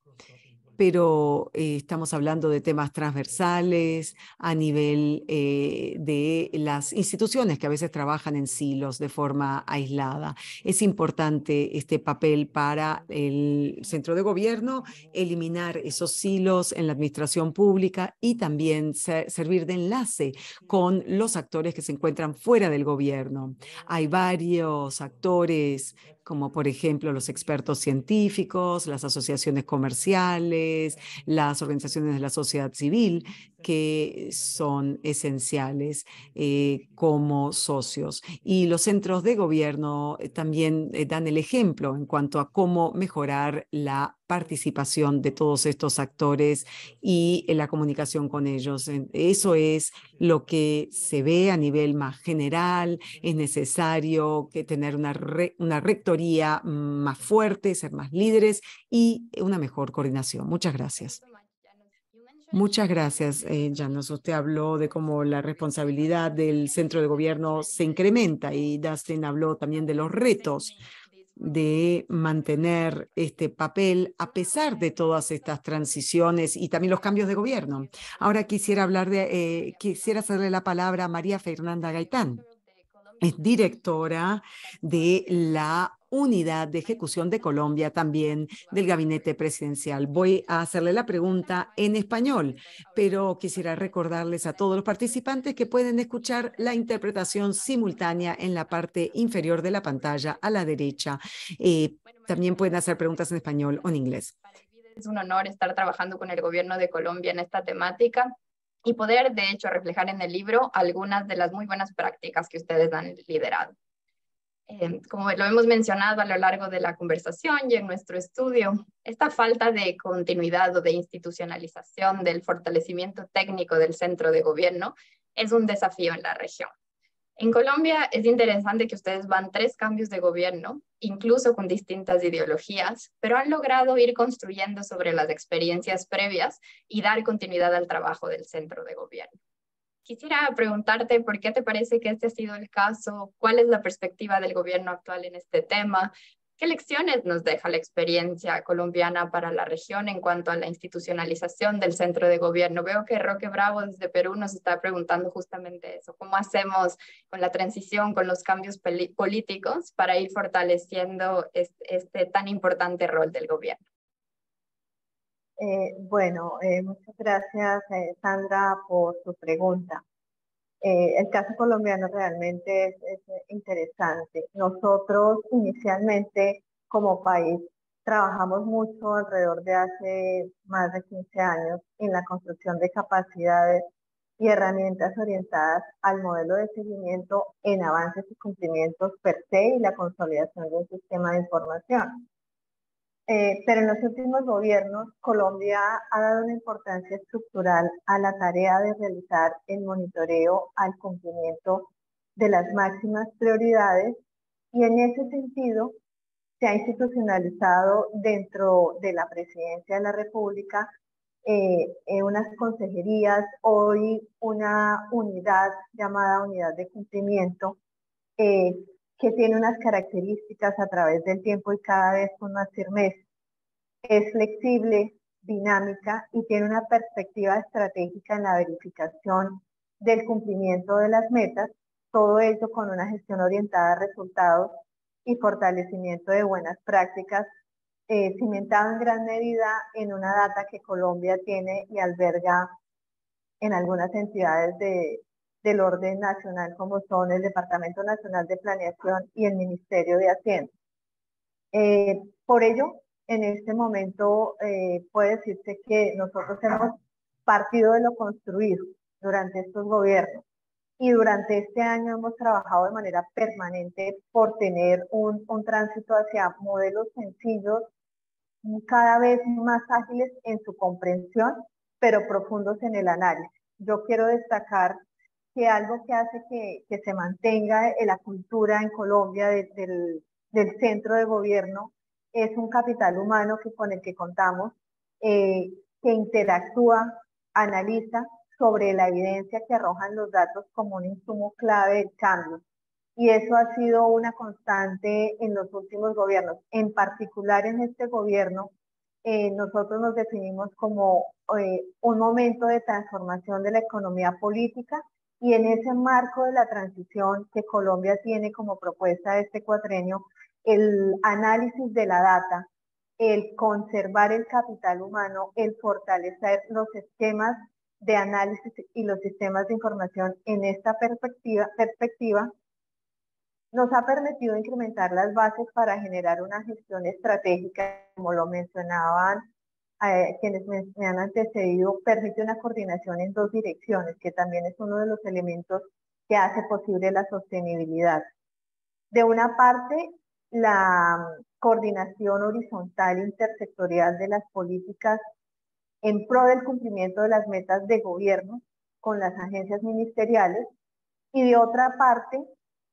pero eh, estamos hablando de temas transversales a nivel eh, de las instituciones que a veces trabajan en silos de forma aislada. Es importante este papel para el centro de gobierno, eliminar esos silos en la administración pública y también servir de enlace con los actores que se encuentran fuera del gobierno. Hay varios actores como por ejemplo los expertos científicos, las asociaciones comerciales, las organizaciones de la sociedad civil, que son esenciales eh, como socios. Y los centros de gobierno eh, también eh, dan el ejemplo en cuanto a cómo mejorar la participación de todos estos actores y la comunicación con ellos. Eso es lo que se ve a nivel más general. Es necesario que tener una, una rectoría más fuerte, ser más líderes y una mejor coordinación. Muchas gracias. Muchas gracias, eh, Janos. Usted habló de cómo la responsabilidad del centro de gobierno se incrementa y Dustin habló también de los retos de mantener este papel a pesar de todas estas transiciones y también los cambios de gobierno. Ahora quisiera hablar de, eh, quisiera hacerle la palabra a María Fernanda Gaitán. Es directora de la unidad de ejecución de Colombia también del gabinete presidencial. Voy a hacerle la pregunta en español, pero quisiera recordarles a todos los participantes que pueden escuchar la interpretación simultánea en la parte inferior de la pantalla a la derecha. Eh, también pueden hacer preguntas en español o en inglés. Es un honor estar trabajando con el gobierno de Colombia en esta temática y poder, de hecho, reflejar en el libro algunas de las muy buenas prácticas que ustedes han liderado. Eh, como lo hemos mencionado a lo largo de la conversación y en nuestro estudio, esta falta de continuidad o de institucionalización del fortalecimiento técnico del centro de gobierno es un desafío en la región. En Colombia es interesante que ustedes van tres cambios de gobierno, incluso con distintas ideologías, pero han logrado ir construyendo sobre las experiencias previas y dar continuidad al trabajo del centro de gobierno. Quisiera preguntarte por qué te parece que este ha sido el caso, cuál es la perspectiva del gobierno actual en este tema, qué lecciones nos deja la experiencia colombiana para la región en cuanto a la institucionalización del centro de gobierno. Veo que Roque Bravo desde Perú nos está preguntando justamente eso, cómo hacemos con la transición, con los cambios políticos para ir fortaleciendo este, este tan importante rol del gobierno. Eh, bueno, eh, muchas gracias eh, Sandra por su pregunta. el caso colombiano realmente es, es, interesante. Nosotros inicialmente como país trabajamos mucho alrededor de hace más de 15 años en la construcción de capacidades y herramientas orientadas al modelo de seguimiento en avances y cumplimientos per se y la consolidación de un sistema de información. Eh, pero en los últimos gobiernos, Colombia ha dado una importancia estructural a la tarea de realizar el monitoreo al cumplimiento de las máximas prioridades y en ese sentido se ha institucionalizado dentro de la Presidencia de la República eh, eh, unas consejerías, hoy una unidad llamada Unidad de Cumplimiento, que tiene unas características a través del tiempo y cada vez con más firmeza. Es flexible, dinámica y tiene una perspectiva estratégica en la verificación del cumplimiento de las metas, todo ello con una gestión orientada a resultados y fortalecimiento de buenas prácticas, eh, cimentado en gran medida en una data que Colombia tiene y alberga en algunas entidades de, del orden nacional como son el Departamento Nacional de Planeación y el Ministerio de Hacienda. Eh, por ello, en este momento eh, puede decirse que nosotros hemos partido de lo construido durante estos gobiernos y durante este año hemos trabajado de manera permanente por tener un, un tránsito hacia modelos sencillos, cada vez más ágiles en su comprensión, pero profundos en el análisis. Yo quiero destacar que algo que hace que, se mantenga la cultura en Colombia desde del centro de gobierno es un capital humano con el que contamos, eh, que interactúa, analiza sobre la evidencia que arrojan los datos como un insumo clave de cambio. Y eso ha sido una constante en los últimos gobiernos, en particular en este gobierno. Eh, nosotros nos definimos como eh, un momento de transformación de la economía política y en ese marco de la transición que Colombia tiene como propuesta de este cuatrenio, el análisis de la data, el conservar el capital humano, el fortalecer los esquemas de análisis y los sistemas de información en esta perspectiva, perspectiva nos ha permitido incrementar las bases para generar una gestión estratégica, como lo mencionaba antes. Eh, quienes me, han antecedido, permite una coordinación en dos direcciones, que también es uno de los elementos que hace posible la sostenibilidad. De una parte, la mm, coordinación horizontal intersectorial de las políticas en pro del cumplimiento de las metas de gobierno con las agencias ministeriales y de otra parte,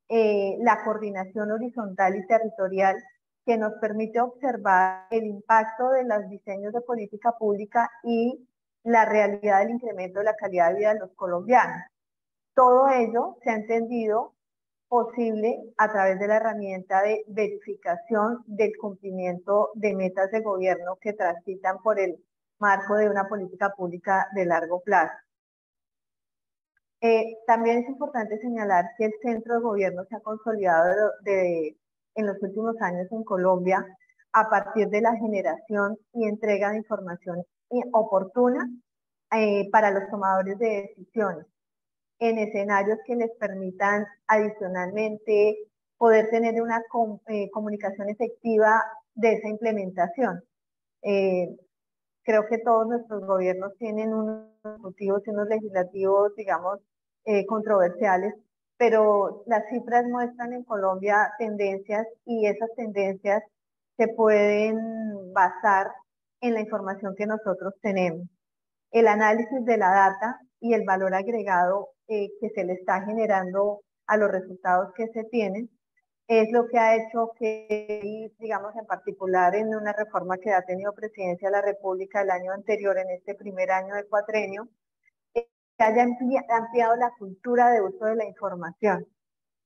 eh, la coordinación horizontal y territorial que nos permite observar el impacto de los diseños de política pública y la realidad del incremento de la calidad de vida de los colombianos. Todo ello se ha entendido posible a través de la herramienta de verificación del cumplimiento de metas de gobierno que transitan por el marco de una política pública de largo plazo. Eh, también es importante señalar que el centro de gobierno se ha consolidado de, en los últimos años en Colombia a partir de la generación y entrega de información oportuna eh, para los tomadores de decisiones, en escenarios que les permitan adicionalmente poder tener una eh, comunicación efectiva de esa implementación. Eh, creo que todos nuestros gobiernos tienen unos ejecutivos y unos legislativos, digamos, controversiales, pero las cifras muestran en Colombia tendencias y esas tendencias se pueden basar en la información que nosotros tenemos. El análisis de la data y el valor agregado eh, que se le está generando a los resultados que se tienen es lo que ha hecho que, digamos, en particular en una reforma que ha tenido presidencia de la República el año anterior, en este primer año de cuatrenio, haya ampliado la cultura de uso de la información.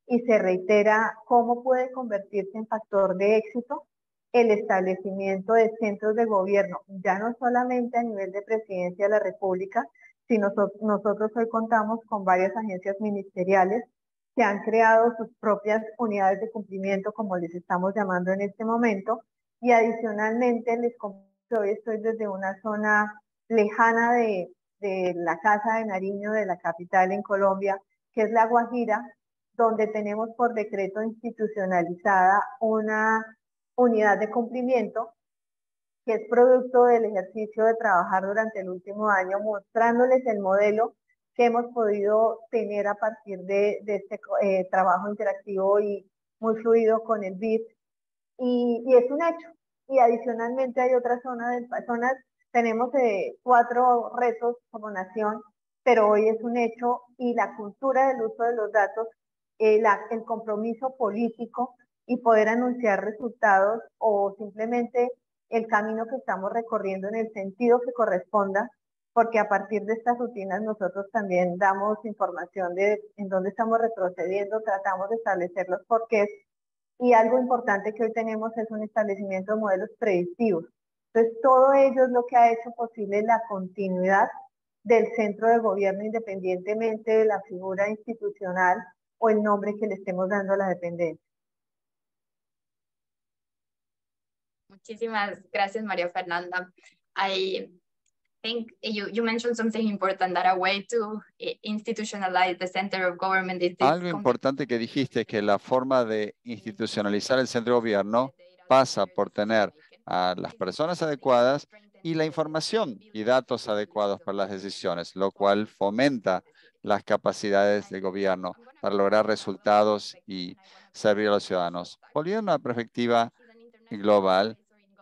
Y se reitera cómo puede convertirse en factor de éxito el establecimiento de centros de gobierno, ya no solamente a nivel de presidencia de la República, sino nosotros hoy contamos con varias agencias ministeriales que han creado sus propias unidades de cumplimiento, como les estamos llamando en este momento, y adicionalmente les comento, estoy desde una zona lejana de, de la Casa de Nariño de la capital en Colombia, que es La Guajira, donde tenemos por decreto institucionalizada una unidad de cumplimiento que es producto del ejercicio de trabajar durante el último año, mostrándoles el modelo que hemos podido tener a partir de, este eh, trabajo interactivo y muy fluido con el BID. Y, es un hecho. Y adicionalmente hay otras zonas, del, zonas tenemos eh, cuatro retos como nación, pero hoy es un hecho y la cultura del uso de los datos, eh, el compromiso político y poder anunciar resultados o simplemente el camino que estamos recorriendo en el sentido que corresponda, porque a partir de estas rutinas nosotros también damos información de en dónde estamos retrocediendo, tratamos de establecer los porqués y algo importante que hoy tenemos es un establecimiento de modelos predictivos. Entonces, todo ello es lo que ha hecho posible la continuidad del centro de gobierno independientemente de la figura institucional o el nombre que le estemos dando a la dependencia. Muchísimas gracias, María Fernanda. I think you, you mentioned something important that a way to eh, institutionalize the center of government is Algo importante que dijiste es que la forma de institucionalizar el centro de gobierno pasa por tener a las personas adecuadas y la información y datos adecuados para las decisiones, lo cual fomenta las capacidades del gobierno para lograr resultados y servir a los ciudadanos. Volviendo a una perspectiva global,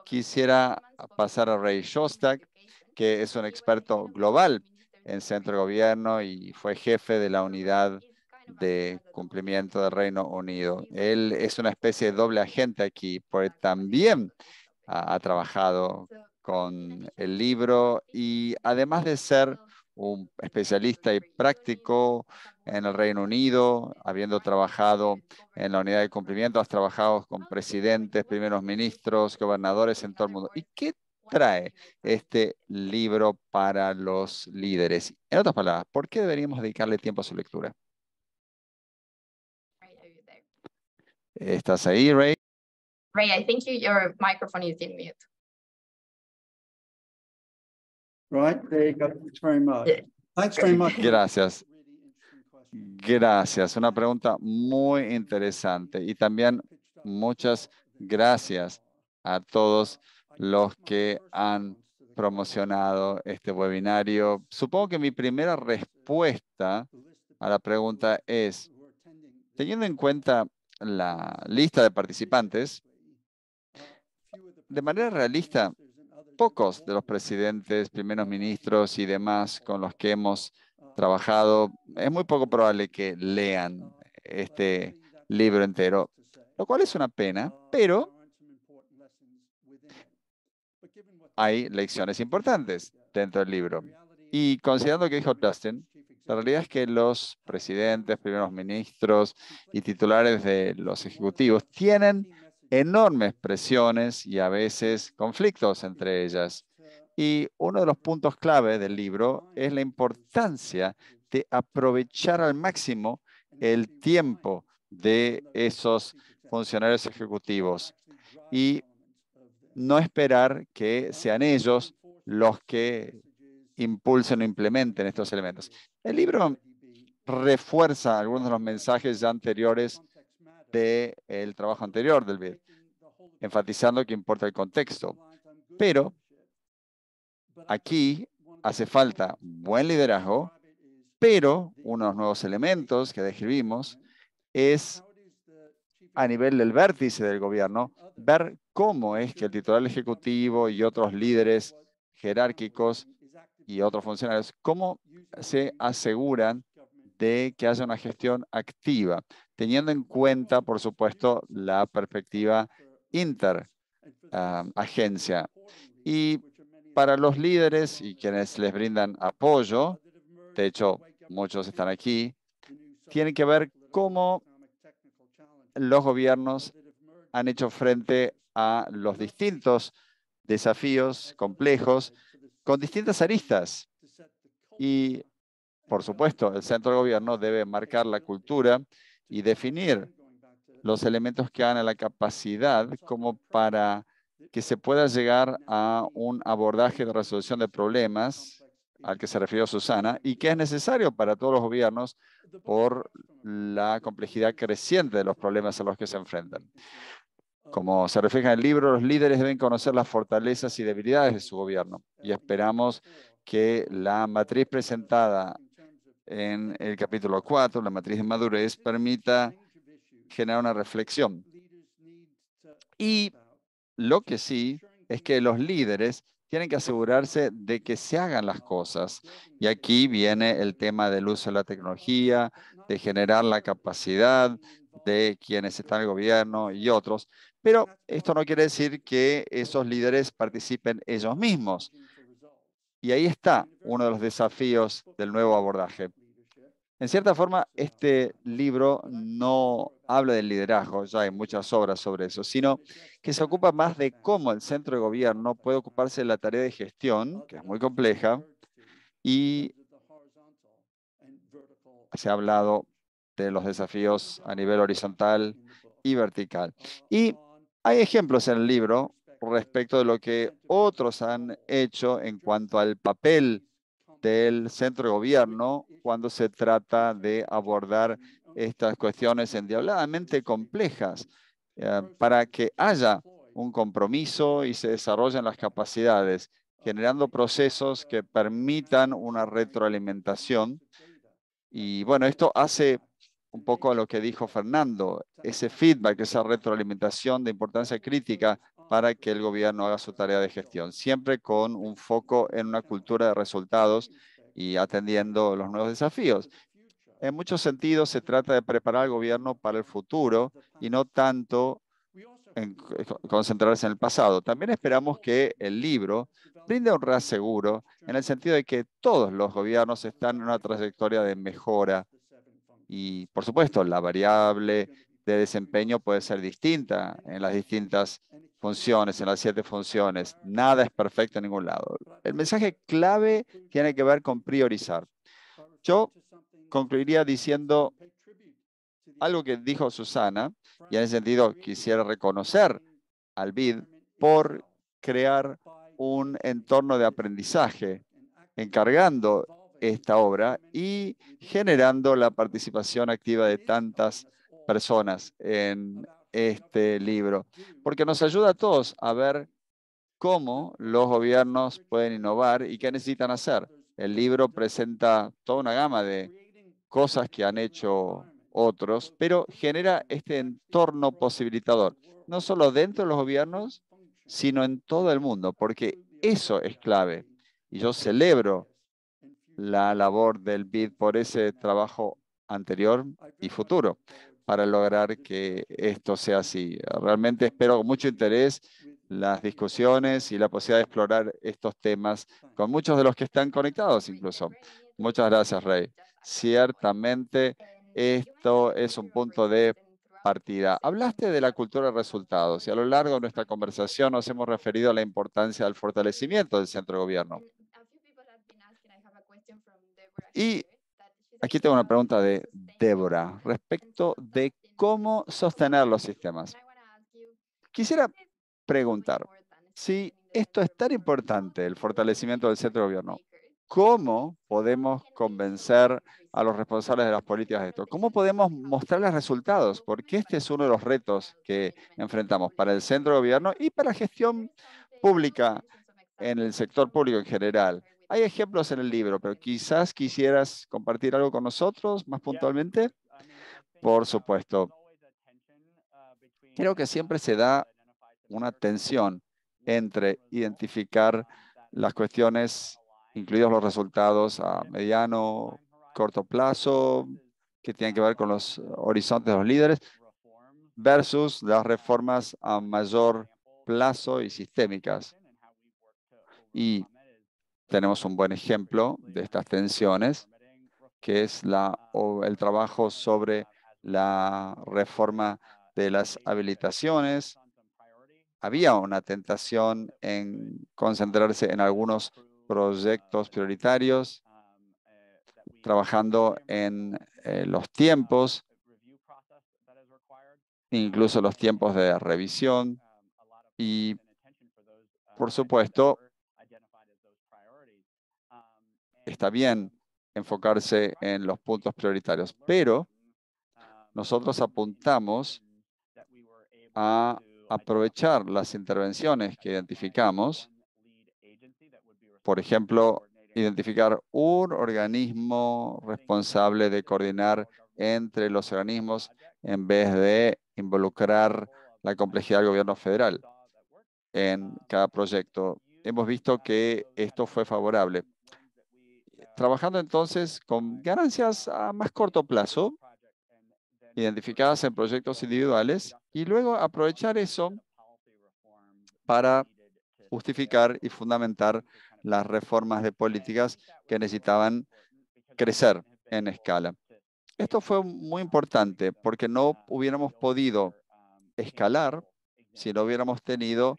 quisiera pasar a Ray Shostak, que es un experto global en centro gobierno y fue jefe de la unidad de cumplimiento del Reino Unido. Él es una especie de doble agente aquí, porque también ha, trabajado con el libro y además de ser un especialista y práctico en el Reino Unido, este habiendo trabajado en la unidad de cumplimiento, has trabajado con presidentes, primeros ministros, gobernadores en todo el mundo. ¿Y qué trae este libro para los líderes? En otras palabras, ¿por qué deberíamos dedicarle tiempo a su lectura? ¿Estás ahí, Ray? Ray, I think your microphone is mute. Right, there you go. Thanks very much. Gracias. Gracias. Una pregunta muy interesante y también muchas gracias a todos los que han promocionado este webinario. Supongo que mi primera respuesta a la pregunta es, teniendo en cuenta la lista de participantes, de manera realista, pocos de los presidentes, primeros ministros y demás con los que hemos trabajado, es muy poco probable que lean este libro entero, lo cual es una pena, pero hay lecciones importantes dentro del libro. Y considerando que dijo Dustin, la realidad es que los presidentes, primeros ministros y titulares de los ejecutivos tienen enormes presiones y a veces conflictos entre ellas. Y uno de los puntos clave del libro es la importancia de aprovechar al máximo el tiempo de esos funcionarios ejecutivos y no esperar que sean ellos los que impulsen o implementen estos elementos. El libro refuerza algunos de los mensajes ya anteriores del trabajo anterior del BID, enfatizando que importa el contexto. Pero aquí hace falta buen liderazgo, pero unos nuevos elementos que describimos es a nivel del vértice del gobierno, ver cómo es que el titular ejecutivo y otros líderes jerárquicos y otros funcionarios, cómo se aseguran de que haya una gestión activa teniendo en cuenta, por supuesto, la perspectiva interagencia. Ah, agencia y para los líderes y quienes les brindan apoyo, de hecho, muchos están aquí, tienen que ver cómo los gobiernos han hecho frente a los distintos desafíos complejos con distintas aristas. Y, por supuesto, el centro de gobierno debe marcar la cultura y definir los elementos que dan a la capacidad como para que se pueda llegar a un abordaje de resolución de problemas al que se refirió Susana y que es necesario para todos los gobiernos por la complejidad creciente de los problemas a los que se enfrentan. Como se refleja en el libro, los líderes deben conocer las fortalezas y debilidades de su gobierno y esperamos que la matriz presentada en el capítulo 4, la matriz de madurez, permita generar una reflexión. Y lo que sí es que los líderes tienen que asegurarse de que se hagan las cosas. Y aquí viene el tema del uso de la tecnología, de generar la capacidad de quienes están en el gobierno y otros. Pero esto no quiere decir que esos líderes participen ellos mismos. Y ahí está uno de los desafíos del nuevo abordaje. En cierta forma, este libro no habla del liderazgo, ya hay muchas obras sobre eso, sino que se ocupa más de cómo el centro de gobierno puede ocuparse de la tarea de gestión, que es muy compleja, y se ha hablado de los desafíos a nivel horizontal y vertical. Y hay ejemplos en el libro respecto de lo que otros han hecho en cuanto al papel del centro de gobierno cuando se trata de abordar estas cuestiones endiabladamente complejas eh, para que haya un compromiso y se desarrollen las capacidades, generando procesos que permitan una retroalimentación. Y bueno, esto hace un poco a lo que dijo Fernando, ese feedback, esa retroalimentación de importancia crítica para que el gobierno haga su tarea de gestión, siempre con un foco en una cultura de resultados y atendiendo los nuevos desafíos. En muchos sentidos se trata de preparar al gobierno para el futuro y no tanto concentrarse en el pasado. También esperamos que el libro brinde un reaseguro en el sentido de que todos los gobiernos están en una trayectoria de mejora y, por supuesto, la variable de desempeño puede ser distinta en las distintas funciones, en las siete funciones. Nada es perfecto en ningún lado. El mensaje clave tiene que ver con priorizar. Yo concluiría diciendo algo que dijo Susana, y en ese sentido quisiera reconocer al BID por crear un entorno de aprendizaje, encargando esta obra y generando la participación activa de tantas personas en este libro, porque nos ayuda a todos a ver cómo los gobiernos pueden innovar y qué necesitan hacer. El libro presenta toda una gama de cosas que han hecho otros, pero genera este entorno posibilitador, no solo dentro de los gobiernos, sino en todo el mundo, porque eso es clave. Y yo celebro la labor del BID por ese trabajo anterior y futuro para lograr que esto sea así. Realmente espero con mucho interés las discusiones y la posibilidad de explorar estos temas con muchos de los que están conectados incluso. Muchas gracias, Rey. Ciertamente, esto es un punto de partida. Hablaste de la cultura de resultados y a lo largo de nuestra conversación nos hemos referido a la importancia del fortalecimiento del centro de gobierno. Y Aquí tengo una pregunta de Débora respecto de cómo sostener los sistemas. Quisiera preguntar si esto es tan importante, el fortalecimiento del centro de gobierno, ¿cómo podemos convencer a los responsables de las políticas de esto? ¿Cómo podemos mostrarles resultados? Porque este es uno de los retos que enfrentamos para el centro de gobierno y para la gestión pública en el sector público en general. Hay ejemplos en el libro, pero quizás quisieras compartir algo con nosotros más puntualmente. Por uh, supuesto. Uh, Creo que siempre se da una tensión entre identificar uh, las cuestiones, incluidos los resultados a mediano, corto plazo, que tienen que ver con los horizontes de los líderes, versus las reformas a mayor plazo y sistémicas. Y tenemos un buen ejemplo de estas tensiones, que es el trabajo sobre la reforma de las habilitaciones. Había una tentación en concentrarse en algunos proyectos prioritarios, trabajando en eh, los tiempos, incluso los tiempos de revisión y, por supuesto, está bien enfocarse en los puntos prioritarios, pero nosotros apuntamos a aprovechar las intervenciones que identificamos, por ejemplo, identificar un organismo responsable de coordinar entre los organismos en vez de involucrar la complejidad del gobierno federal en cada proyecto. Hemos visto que esto fue favorable trabajando entonces con ganancias a más corto plazo, identificadas en proyectos individuales, y luego aprovechar eso para justificar y fundamentar las reformas de políticas que necesitaban crecer en escala. Esto fue muy importante porque no hubiéramos podido escalar si no hubiéramos tenido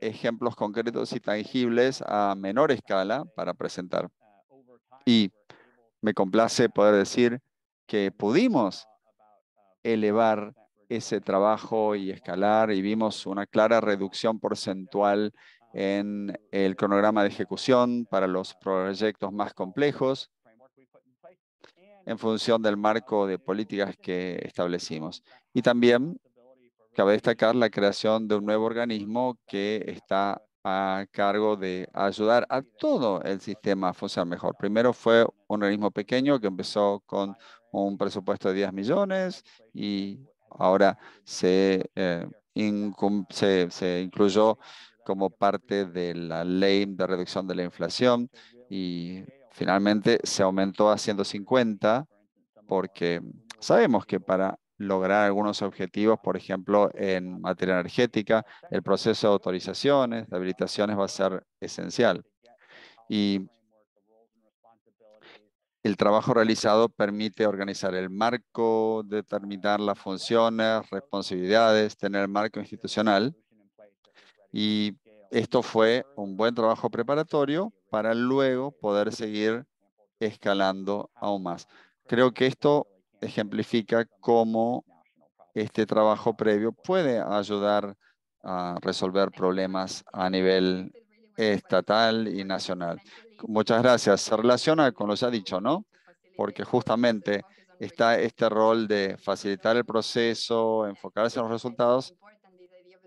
ejemplos concretos y tangibles a menor escala para presentar. Y me complace poder decir que pudimos elevar ese trabajo y escalar y vimos una clara reducción porcentual en el cronograma de ejecución para los proyectos más complejos en función del marco de políticas que establecimos. Y también cabe destacar la creación de un nuevo organismo que está a cargo de ayudar a todo el sistema a funcionar mejor. Primero fue un organismo pequeño que empezó con un presupuesto de 10 millones y ahora se, eh, se, se incluyó como parte de la ley de reducción de la inflación y finalmente se aumentó a 150 porque sabemos que para lograr algunos objetivos, por ejemplo, en materia energética, el proceso de autorizaciones, de habilitaciones va a ser esencial. Y el trabajo realizado permite organizar el marco, determinar las funciones, responsabilidades, tener el marco institucional. Y esto fue un buen trabajo preparatorio para luego poder seguir escalando aún más. Creo que esto ejemplifica cómo este trabajo previo puede ayudar a resolver problemas a nivel estatal y nacional. Muchas gracias. Se relaciona con lo que ha dicho, ¿no? Porque justamente está este rol de facilitar el proceso, enfocarse en los resultados,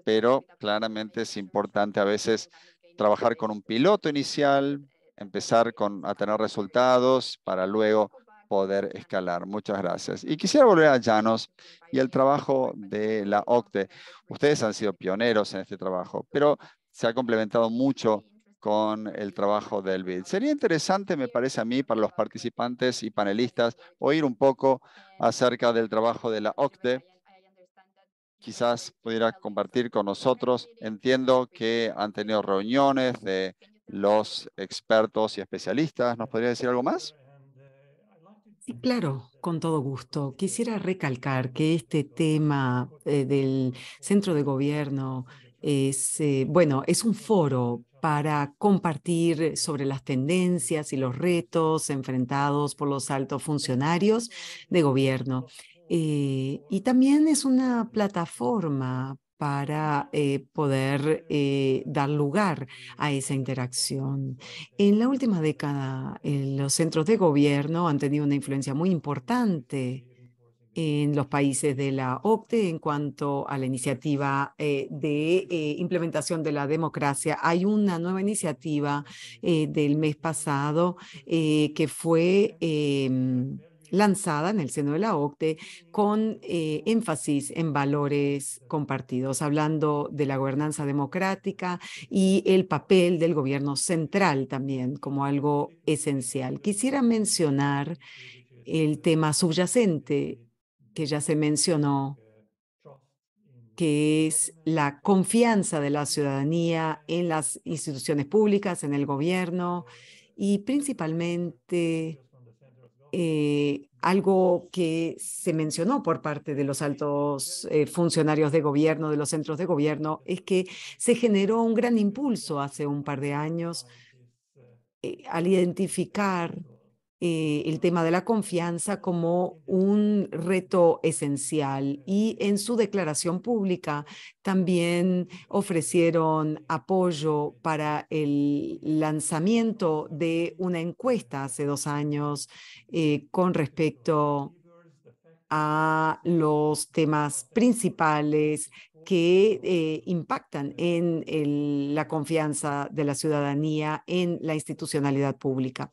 pero claramente es importante a veces trabajar con un piloto inicial, empezar con, a tener resultados para luego poder escalar. Muchas gracias. Y quisiera volver a Llanos y el trabajo de la OCTE. Ustedes han sido pioneros en este trabajo, pero se ha complementado mucho con el trabajo del BID. Sería interesante, me parece a mí, para los participantes y panelistas, oír un poco acerca del trabajo de la OCTE. Quizás pudiera compartir con nosotros. Entiendo que han tenido reuniones de los expertos y especialistas. ¿Nos podría decir algo más? claro, con todo gusto. Quisiera recalcar que este tema eh, del centro de gobierno es, eh, bueno, es un foro para compartir sobre las tendencias y los retos enfrentados por los altos funcionarios de gobierno. Eh, y también es una plataforma para eh, poder eh, dar lugar a esa interacción. En la última década, eh, los centros de gobierno han tenido una influencia muy importante en los países de la OCDE en cuanto a la iniciativa de implementación de la democracia. Hay una nueva iniciativa del mes pasado que fue em, lanzada en el seno de la OCDE con eh, énfasis en valores compartidos, hablando de la gobernanza democrática y el papel del gobierno central también como algo esencial. Quisiera mencionar el tema subyacente que ya se mencionó, que es la confianza de la ciudadanía en las instituciones públicas, en el gobierno y principalmente eh, algo que se mencionó por parte de los altos eh, funcionarios de gobierno, de los centros de gobierno, es que se generó un gran impulso hace un par de años eh, al identificar eh, el tema de la confianza como un reto esencial y en su declaración pública también ofrecieron apoyo para el lanzamiento de una encuesta hace dos años eh, con respecto a los temas principales que eh, impactan en la confianza de la ciudadanía en la institucionalidad pública.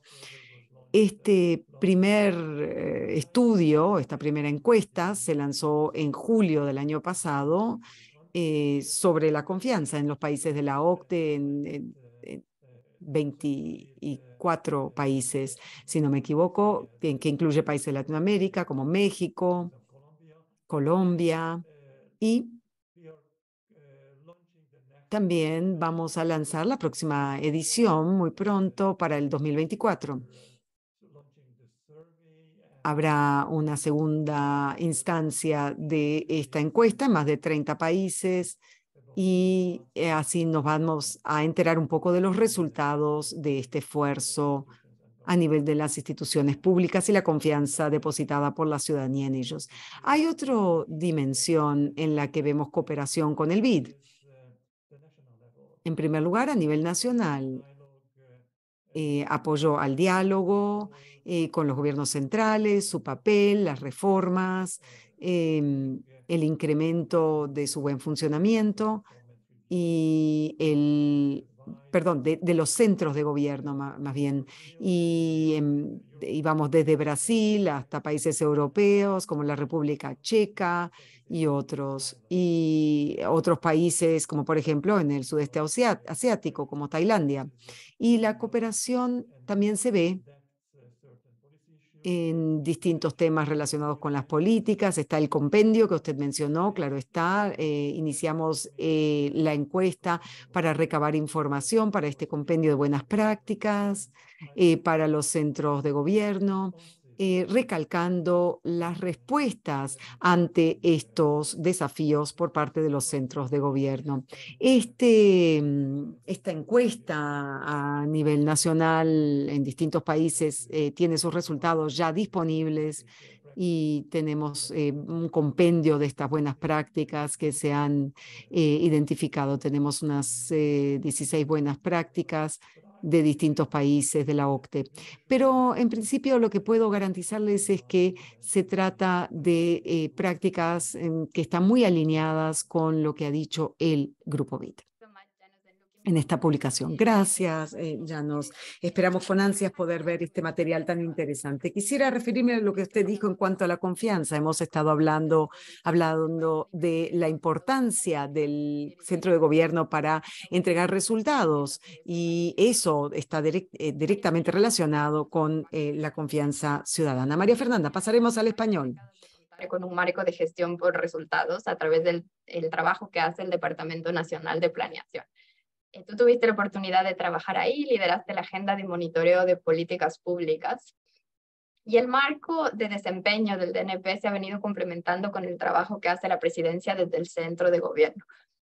Este primer eh, estudio, esta primera encuesta, se lanzó en julio del año pasado eh, sobre la confianza en los países de la OCDE, en, 24 países, si no me equivoco, que incluye países de Latinoamérica como México, Colombia y también vamos a lanzar la próxima edición muy pronto para el 2024. Habrá una segunda instancia de esta encuesta en más de 30 países y eh, así nos vamos a enterar un poco de los resultados de este esfuerzo a nivel de las instituciones públicas y la confianza depositada por la ciudadanía en ellos. Hay otra dimensión en la que vemos cooperación con el BID. En primer lugar, a nivel nacional, eh, apoyo apoyó al diálogo eh, con los gobiernos centrales, su papel, las reformas, em, el incremento de su buen funcionamiento y el perdón, de, los centros de gobierno más, bien. Y, y, em, desde Brasil hasta países europeos como la República Checa y otros. Y otros países como por ejemplo en el sudeste asiático como Tailandia. Y la cooperación también se ve en distintos temas relacionados con las políticas. Está el compendio que usted mencionó, claro está. Eh, iniciamos eh, la encuesta para recabar información para este compendio de buenas prácticas, eh, para los centros de gobierno. Eh, recalcando las respuestas ante estos desafíos por parte de los centros de gobierno. Este, mm, esta encuesta a nivel nacional en distintos países eh, tiene sus resultados ya disponibles y tenemos eh, un compendio de estas buenas prácticas que se han identificado. Tenemos unas 16 buenas prácticas de distintos países de la OCTE. Pero en principio lo que puedo garantizarles es que se trata de eh, prácticas em, que están muy alineadas con lo que ha dicho el Grupo BIT en esta publicación. Gracias, eh, ya nos esperamos con ansias poder ver este material tan interesante. Quisiera referirme a lo que usted dijo en cuanto a la confianza. Hemos estado hablando, hablando de la importancia del centro de gobierno para entregar resultados y eso está eh, directamente relacionado con eh, la confianza ciudadana. María Fernanda, pasaremos al español con un marco de gestión por resultados a través del trabajo que hace el Departamento Nacional de Planeación. Eh, tú tuviste la oportunidad de trabajar ahí, lideraste la agenda de monitoreo de políticas públicas. Y el marco de desempeño del DNP se ha venido complementando con el trabajo que hace la presidencia desde el centro de gobierno.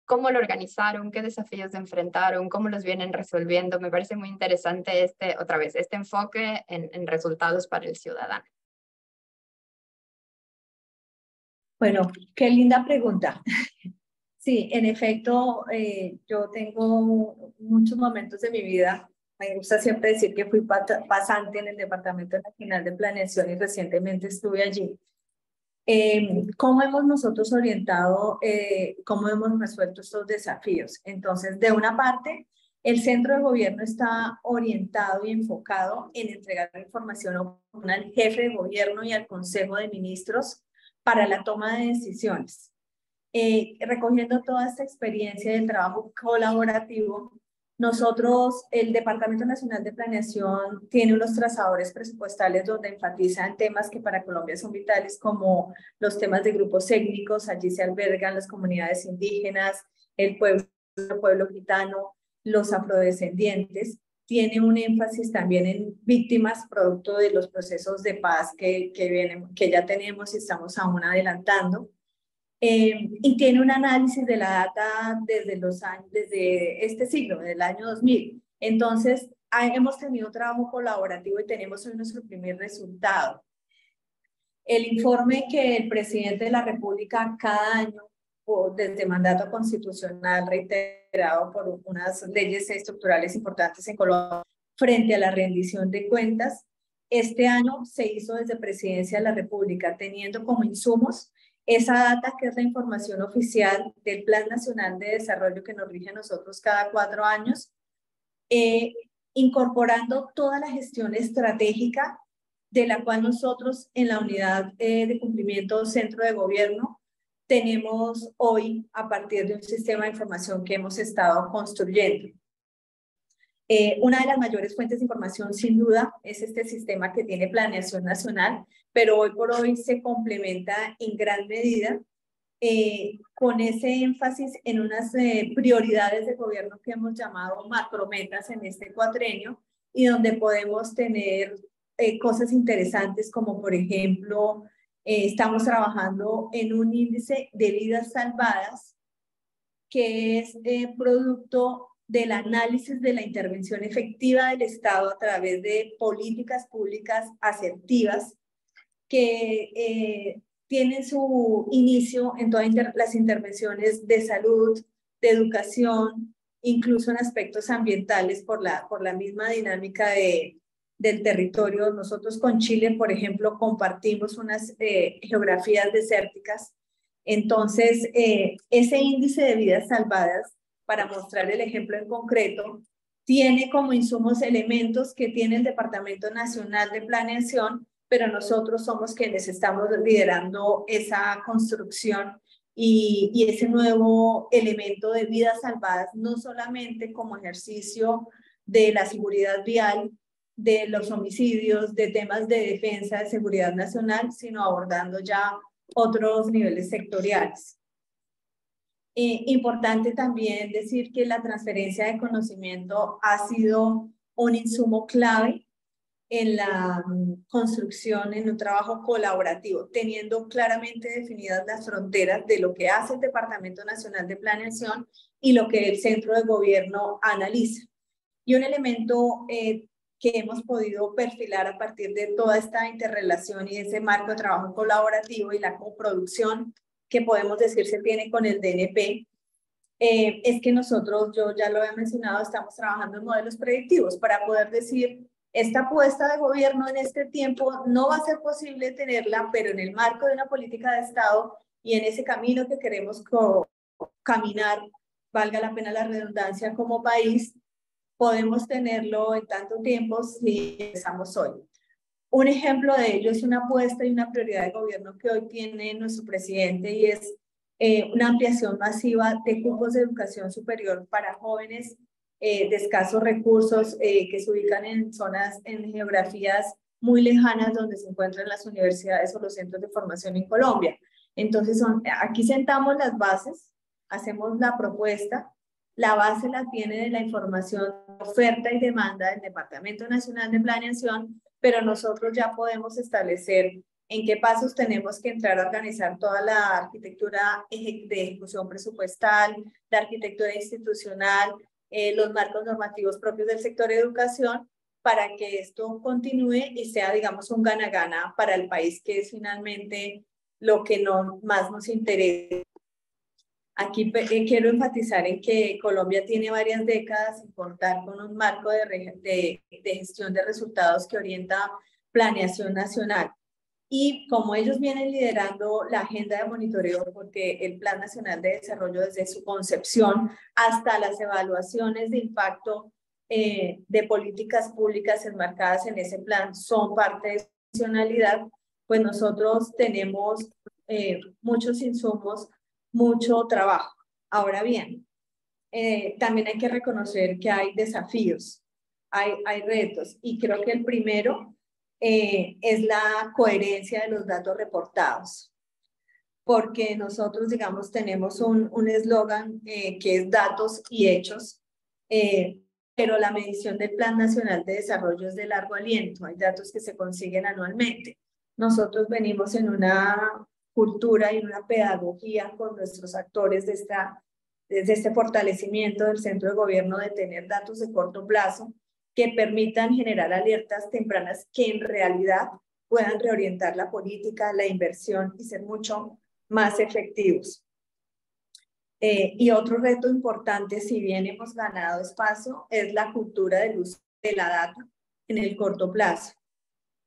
¿Cómo lo organizaron? ¿Qué desafíos enfrentaron? ¿Cómo los vienen resolviendo? Me parece muy interesante este, otra vez, este enfoque en resultados para el ciudadano. Bueno, qué linda pregunta. Sí, en efecto, eh, yo tengo muchos momentos de mi vida. Me gusta siempre decir que fui pasante en el Departamento Nacional de Planeación y recientemente estuve allí. Em, ¿Cómo hemos nosotros orientado, eh, cómo hemos resuelto estos desafíos? Entonces, de una parte, el centro de gobierno está orientado y enfocado en entregar información al jefe de gobierno y al Consejo de Ministros para la toma de decisiones. Eh, recogiendo toda esta experiencia del trabajo colaborativo, nosotros, el Departamento Nacional de Planeación tiene unos trazadores presupuestales donde enfatizan temas que para Colombia son vitales, como los temas de grupos étnicos, allí se albergan las comunidades indígenas, el pueblo, gitano, los afrodescendientes. Tiene un énfasis también en víctimas producto de los procesos de paz que ya tenemos y estamos aún adelantando eh, y tiene un análisis de la data desde, los años, desde este siglo, del año 2000. Entonces, hemos tenido trabajo colaborativo y tenemos hoy nuestro primer resultado. El informe que el presidente de la República cada año, desde mandato constitucional reiterado por unas leyes estructurales importantes en Colombia, frente a la rendición de cuentas, este año se hizo desde Presidencia de la República, teniendo como insumos esa data, que es la información oficial del Plan Nacional de Desarrollo que nos rige a nosotros cada cuatro años, eh, incorporando toda la gestión estratégica de la cual nosotros en la unidad eh, de cumplimiento centro de gobierno tenemos hoy a partir de un sistema de información que hemos estado construyendo. Eh, una de las mayores fuentes de información, sin duda, es este sistema que tiene Planeación Nacional, pero hoy por hoy se complementa en gran medida eh, con ese énfasis en unas eh, prioridades de gobierno que hemos llamado macrometas en este cuatrenio y donde podemos tener eh, cosas interesantes como por ejemplo estamos trabajando en un índice de vidas salvadas que es producto del análisis de la intervención efectiva del Estado a través de políticas públicas asertivas que eh, tienen su inicio en todas las intervenciones de salud, de educación, incluso en aspectos ambientales por la, por la misma dinámica de, del territorio. Nosotros con Chile, por ejemplo, compartimos unas eh, geografías desérticas. Entonces, eh, ese índice de vidas salvadas, para mostrar el ejemplo en concreto, tiene como insumos elementos que tiene el Departamento Nacional de Planeación pero nosotros somos quienes estamos liderando esa construcción y, ese nuevo elemento de vidas salvadas, no solamente como ejercicio de la seguridad vial, de los homicidios, de temas de defensa de seguridad nacional, sino abordando ya otros niveles sectoriales. Eh, importante también decir que la transferencia de conocimiento ha sido un insumo clave en la mm, construcción, en un trabajo colaborativo, teniendo claramente definidas las fronteras de lo que hace el Departamento Nacional de Planeación y lo que el centro de gobierno analiza. Y un elemento eh, que hemos podido perfilar a partir de toda esta interrelación y ese marco de trabajo colaborativo y la coproducción que podemos decir se tiene con el DNP, eh, es que nosotros, yo ya lo he mencionado, estamos trabajando en modelos predictivos para poder decir esta apuesta de gobierno en este tiempo no va a ser posible tenerla, pero en el marco de una política de Estado y en ese camino que queremos caminar, valga la pena la redundancia, como país, podemos tenerlo en tanto tiempo si empezamos hoy. Un ejemplo de ello es una apuesta y una prioridad de gobierno que hoy tiene nuestro presidente y es eh, una ampliación masiva de cupos de educación superior para jóvenes eh, de escasos recursos eh, que se ubican en zonas, en geografías muy lejanas donde se encuentran las universidades o los centros de formación en Colombia. Entonces, son, aquí sentamos las bases, hacemos la propuesta. La base la tiene de la información oferta y demanda del Departamento Nacional de Planeación, pero nosotros ya podemos establecer en qué pasos tenemos que entrar a organizar toda la arquitectura de ejecución presupuestal, la arquitectura institucional, eh, los marcos normativos propios del sector educación para que esto continúe y sea, digamos, un gana-gana para el país, que es finalmente lo que más nos interesa. Aquí eh, quiero enfatizar en que Colombia tiene varias décadas y contar con un marco de gestión de resultados que orienta planeación nacional. Y como ellos vienen liderando la agenda de monitoreo, porque el Plan Nacional de Desarrollo desde su concepción hasta las evaluaciones de impacto eh, de políticas públicas enmarcadas en ese plan son parte de su funcionalidad, pues nosotros tenemos eh, muchos insumos, mucho trabajo. Ahora bien, eh, también hay que reconocer que hay desafíos, hay, hay retos, y creo que el primero eh, es la coherencia de los datos reportados. Porque nosotros, digamos, tenemos un eslogan eh, que es datos y hechos, eh, pero la medición del Plan Nacional de Desarrollo es de largo aliento. Hay datos que se consiguen anualmente. Nosotros venimos en una cultura y una pedagogía con nuestros actores de esta desde este fortalecimiento del centro de gobierno de tener datos de corto plazo que permitan generar alertas tempranas que en realidad puedan reorientar la política, la inversión y ser mucho más efectivos. Eh, y otro reto importante, si bien hemos ganado espacio, es la cultura del uso de la data en el corto plazo,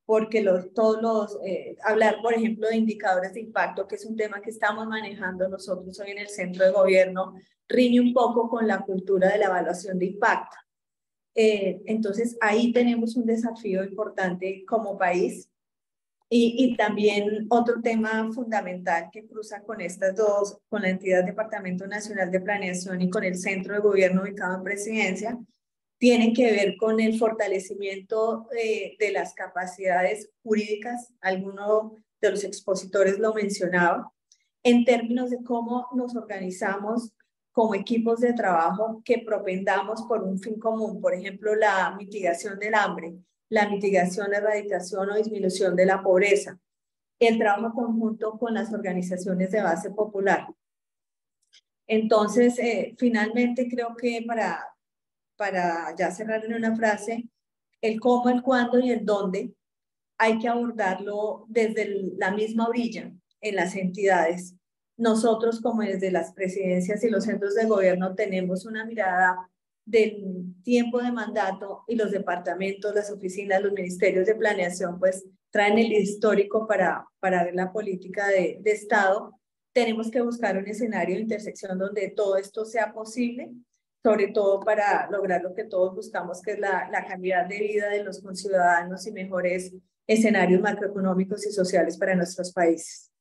porque todos eh, hablar por ejemplo de indicadores de impacto, que es un tema que estamos manejando nosotros hoy en el centro de gobierno, riñe un poco con la cultura de la evaluación de impacto. Eh, entonces ahí tenemos un desafío importante como país. Y, también otro tema fundamental que cruza con estas dos, con la entidad Departamento Nacional de Planeación y con el Centro de Gobierno ubicado en Presidencia, tiene que ver con el fortalecimiento eh, de las capacidades jurídicas. Alguno de los expositores lo mencionaba, en términos de cómo nos organizamos como equipos de trabajo que propendamos por un fin común, por ejemplo, la mitigación del hambre, la mitigación, la erradicación o disminución de la pobreza, el trabajo conjunto con las organizaciones de base popular. Entonces, eh, finalmente creo que para, para ya cerrar en una frase, el cómo, el cuándo y el dónde hay que abordarlo desde la misma orilla en las entidades nosotros como desde las presidencias y los centros de gobierno tenemos una mirada del tiempo de mandato y los departamentos, las oficinas, los ministerios de planeación, pues traen el histórico para, para ver la política de, Estado. Tenemos que buscar un escenario de intersección donde todo esto sea posible, sobre todo para lograr lo que todos buscamos, que es la calidad de vida de los conciudadanos y mejores escenarios macroeconómicos y sociales para nuestros países.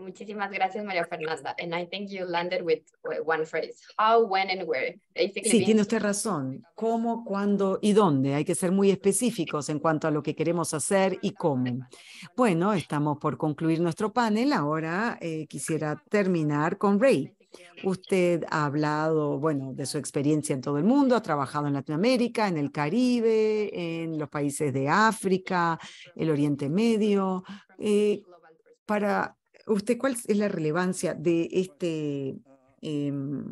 Muchísimas gracias, María Fernanda. And I think you landed with one phrase. How, when, and where. sí, tiene usted razón. ¿Cómo, cuándo y dónde? Hay que ser muy específicos en cuanto a lo que queremos hacer y cómo. Bueno, estamos por concluir nuestro panel. Ahora eh, quisiera terminar con Ray. Usted ha hablado, bueno, de su experiencia en todo el mundo, ha trabajado en Latinoamérica, en el Caribe, en los países de África, el Oriente Medio. Eh, para ¿Usted cuál es la relevancia de este em,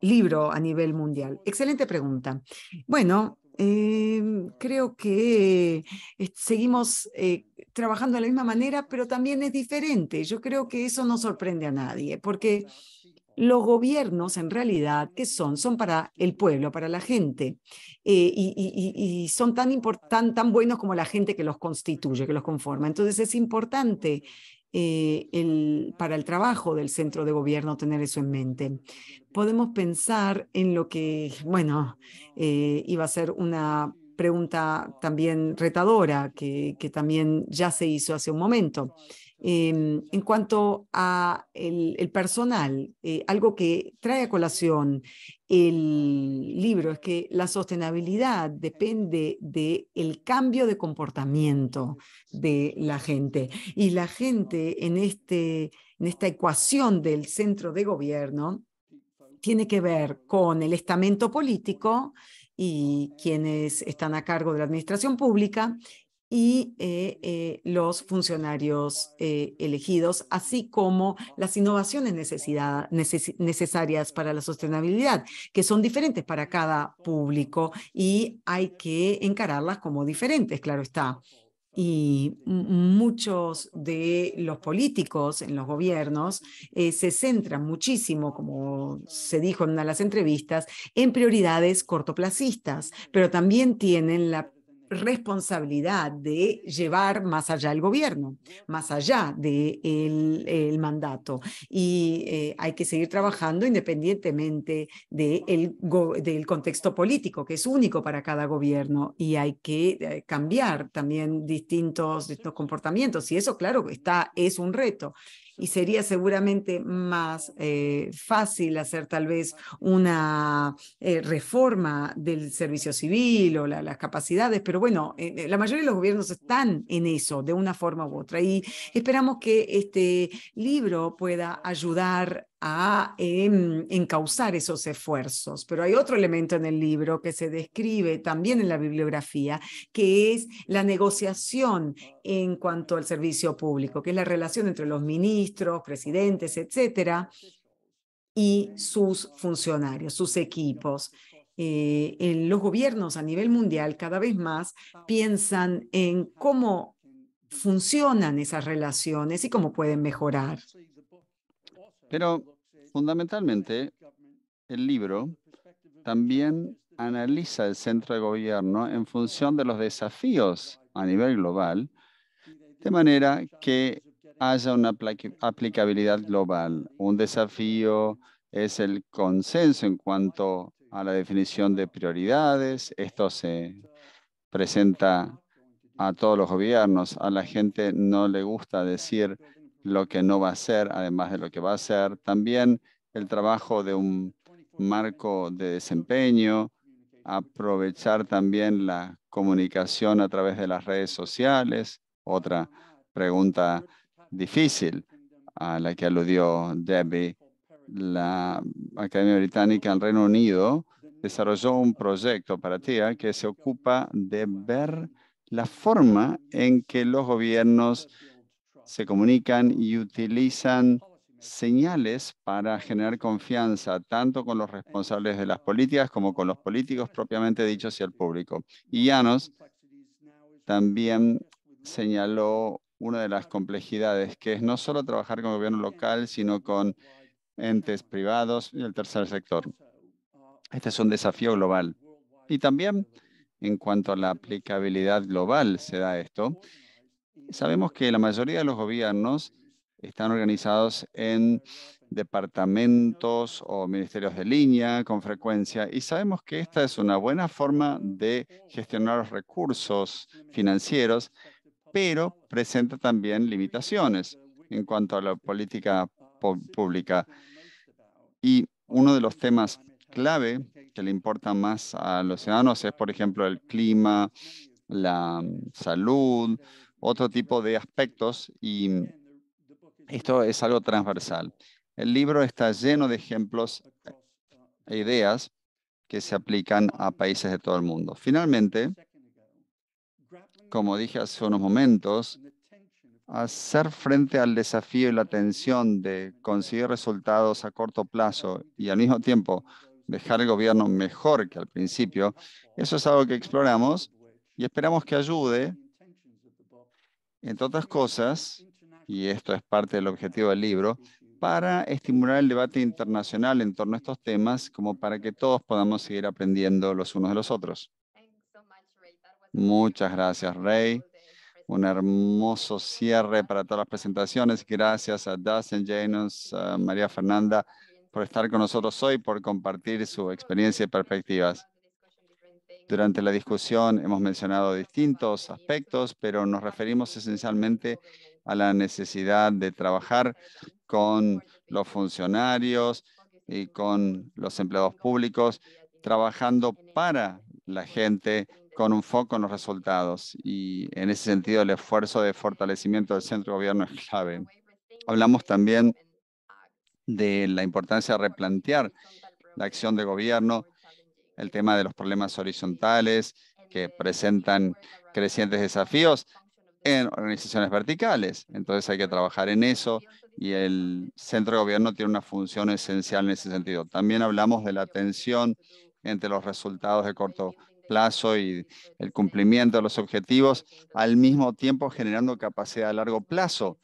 libro a nivel mundial? Excelente pregunta. Bueno, em, creo que eh, seguimos eh, trabajando de la misma manera, pero también es diferente. Yo creo que eso no sorprende a nadie, porque los gobiernos en realidad que son, son para el pueblo, para la gente, eh, y, son tan, importantes, tan buenos como la gente que los constituye, que los conforma. Entonces es importante eh, para el trabajo del centro de gobierno tener eso en mente. Podemos pensar en lo que, bueno, eh, iba a ser una pregunta también retadora, que también ya se hizo hace un momento. Em, en cuanto a el, personal, eh, algo que trae a colación el libro es que la sostenibilidad depende del cambio de comportamiento de la gente. Y la gente en, este, en esta ecuación del centro de gobierno tiene que ver con el estamento político y quienes están a cargo de la administración pública y eh, eh, los funcionarios eh, elegidos, así como las innovaciones necesarias para la sostenibilidad, que son diferentes para cada público y hay que encararlas como diferentes, claro está. Y muchos de los políticos en los gobiernos se centran muchísimo, como se dijo en una de las entrevistas, en prioridades cortoplacistas, pero también tienen la responsabilidad de llevar más allá el gobierno, más allá del mandato. Y eh, hay que seguir trabajando independientemente de del contexto político, que es único para cada gobierno. Y hay que eh, cambiar también distintos, comportamientos. Y eso, claro, está, es un reto y sería seguramente más eh, fácil hacer tal vez una eh, reforma del servicio civil o las capacidades, pero bueno, eh, la mayoría de los gobiernos están en eso de una forma u otra y esperamos que este libro pueda ayudar a em, encauzar esos esfuerzos. Pero hay otro elemento en el libro que se describe también en la bibliografía, que es la negociación en cuanto al servicio público, que es la relación entre los ministros, presidentes, etcétera, y sus funcionarios, sus equipos. Eh, en los gobiernos a nivel mundial cada vez más piensan en cómo funcionan esas relaciones y cómo pueden mejorar. Pero Fundamentalmente, el libro también analiza el centro de gobierno en función de los desafíos a nivel global, de manera que haya una aplicabilidad global. Un desafío es el consenso en cuanto a la definición de prioridades. Esto se presenta a todos los gobiernos. A la gente no le gusta decir lo que no va a ser, además de lo que va a ser. También el trabajo de un marco de desempeño, aprovechar también la comunicación a través de las redes sociales. Otra pregunta difícil a la que aludió Debbie. La Academia Británica en Reino Unido desarrolló un proyecto para ti que se ocupa de ver la forma en que los gobiernos se comunican y utilizan señales para generar confianza tanto con los responsables de las políticas como con los políticos propiamente dichos y el público. Y Llanos también señaló una de las complejidades, que es no solo trabajar con el gobierno local, sino con entes privados y el tercer sector. Este es un desafío global. Y también en cuanto a la aplicabilidad global se da esto, Sabemos que la mayoría de los gobiernos están organizados en departamentos o ministerios de línea con frecuencia y sabemos que esta es una buena forma de gestionar los recursos financieros, pero presenta también limitaciones en cuanto a la política pública. Y uno de los temas clave que le importa más a los ciudadanos es, por ejemplo, el clima, la mm, salud, otro tipo de aspectos y mm, esto es algo transversal. El libro está lleno de ejemplos e ideas que se aplican a países de todo el mundo. Finalmente, como dije hace unos momentos, hacer frente al desafío y la tensión de conseguir resultados a corto plazo y al mismo tiempo dejar el gobierno mejor que al principio, eso es algo que exploramos y esperamos que ayude entre otras cosas, y esto es parte del objetivo del libro, para estimular el debate internacional en torno a estos temas, como para que todos podamos seguir aprendiendo los unos de los otros. Muchas gracias, Rey. Un hermoso cierre para todas las presentaciones. Gracias a Dustin, Janus, a María Fernanda por estar con nosotros hoy, por compartir su experiencia y perspectivas. Durante la discusión hemos mencionado distintos aspectos, pero nos referimos esencialmente a la necesidad de trabajar con los funcionarios y con los empleados públicos, trabajando para la gente con un foco en los resultados. Y en ese sentido, el esfuerzo de fortalecimiento del centro de gobierno es clave. Hablamos también de la importancia de replantear la acción de gobierno el tema de los problemas horizontales que presentan crecientes desafíos en organizaciones verticales. Entonces hay que trabajar en eso y el centro de gobierno tiene una función esencial en ese sentido. También hablamos de la tensión entre los resultados de corto plazo y el cumplimiento de los objetivos, al mismo tiempo generando capacidad a largo plazo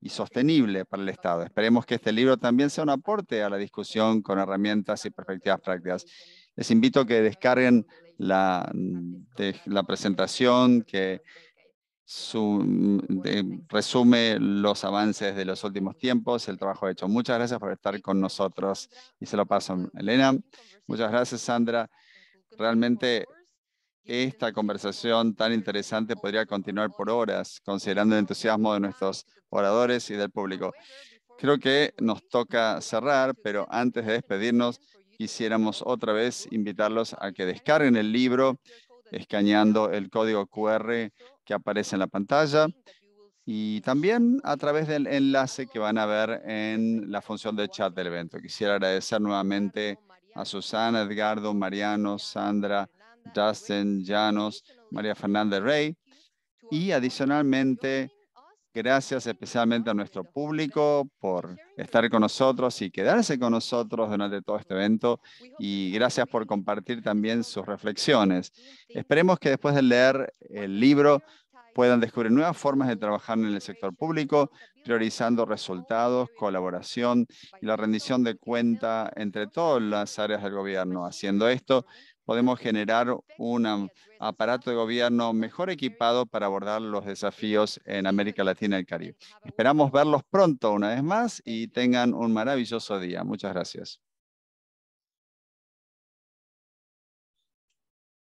y sostenible para el Estado. Esperemos que este libro también sea un aporte a la discusión con herramientas y perspectivas prácticas. Les invito a que descarguen la, presentación que resume los avances de los últimos tiempos, el trabajo hecho. Muchas gracias por estar con nosotros y se lo paso Elena. Muchas gracias, Sandra. Realmente esta conversación tan interesante podría continuar por horas, considerando el entusiasmo de nuestros oradores y del público. Creo que nos toca cerrar, pero antes de despedirnos, quisiéramos otra vez invitarlos a que descarguen el libro escaneando el código QR que aparece en la pantalla y también a través del enlace que van a ver en la función de chat del evento. Quisiera agradecer nuevamente a Susana, Edgardo, Mariano, Sandra, Justin, Janos, María Fernández Rey y adicionalmente Gracias especialmente a nuestro público por estar con nosotros y quedarse con nosotros durante todo este evento. Y gracias por compartir también sus reflexiones. Esperemos que después de leer el libro puedan descubrir nuevas formas de trabajar en el sector público, priorizando resultados, colaboración y la rendición de cuenta entre todas las áreas del gobierno. Haciendo esto, podemos generar un aparato de gobierno mejor equipado para abordar los desafíos en América Latina y el Caribe. Esperamos verlos pronto una vez más y tengan un maravilloso día. Muchas gracias.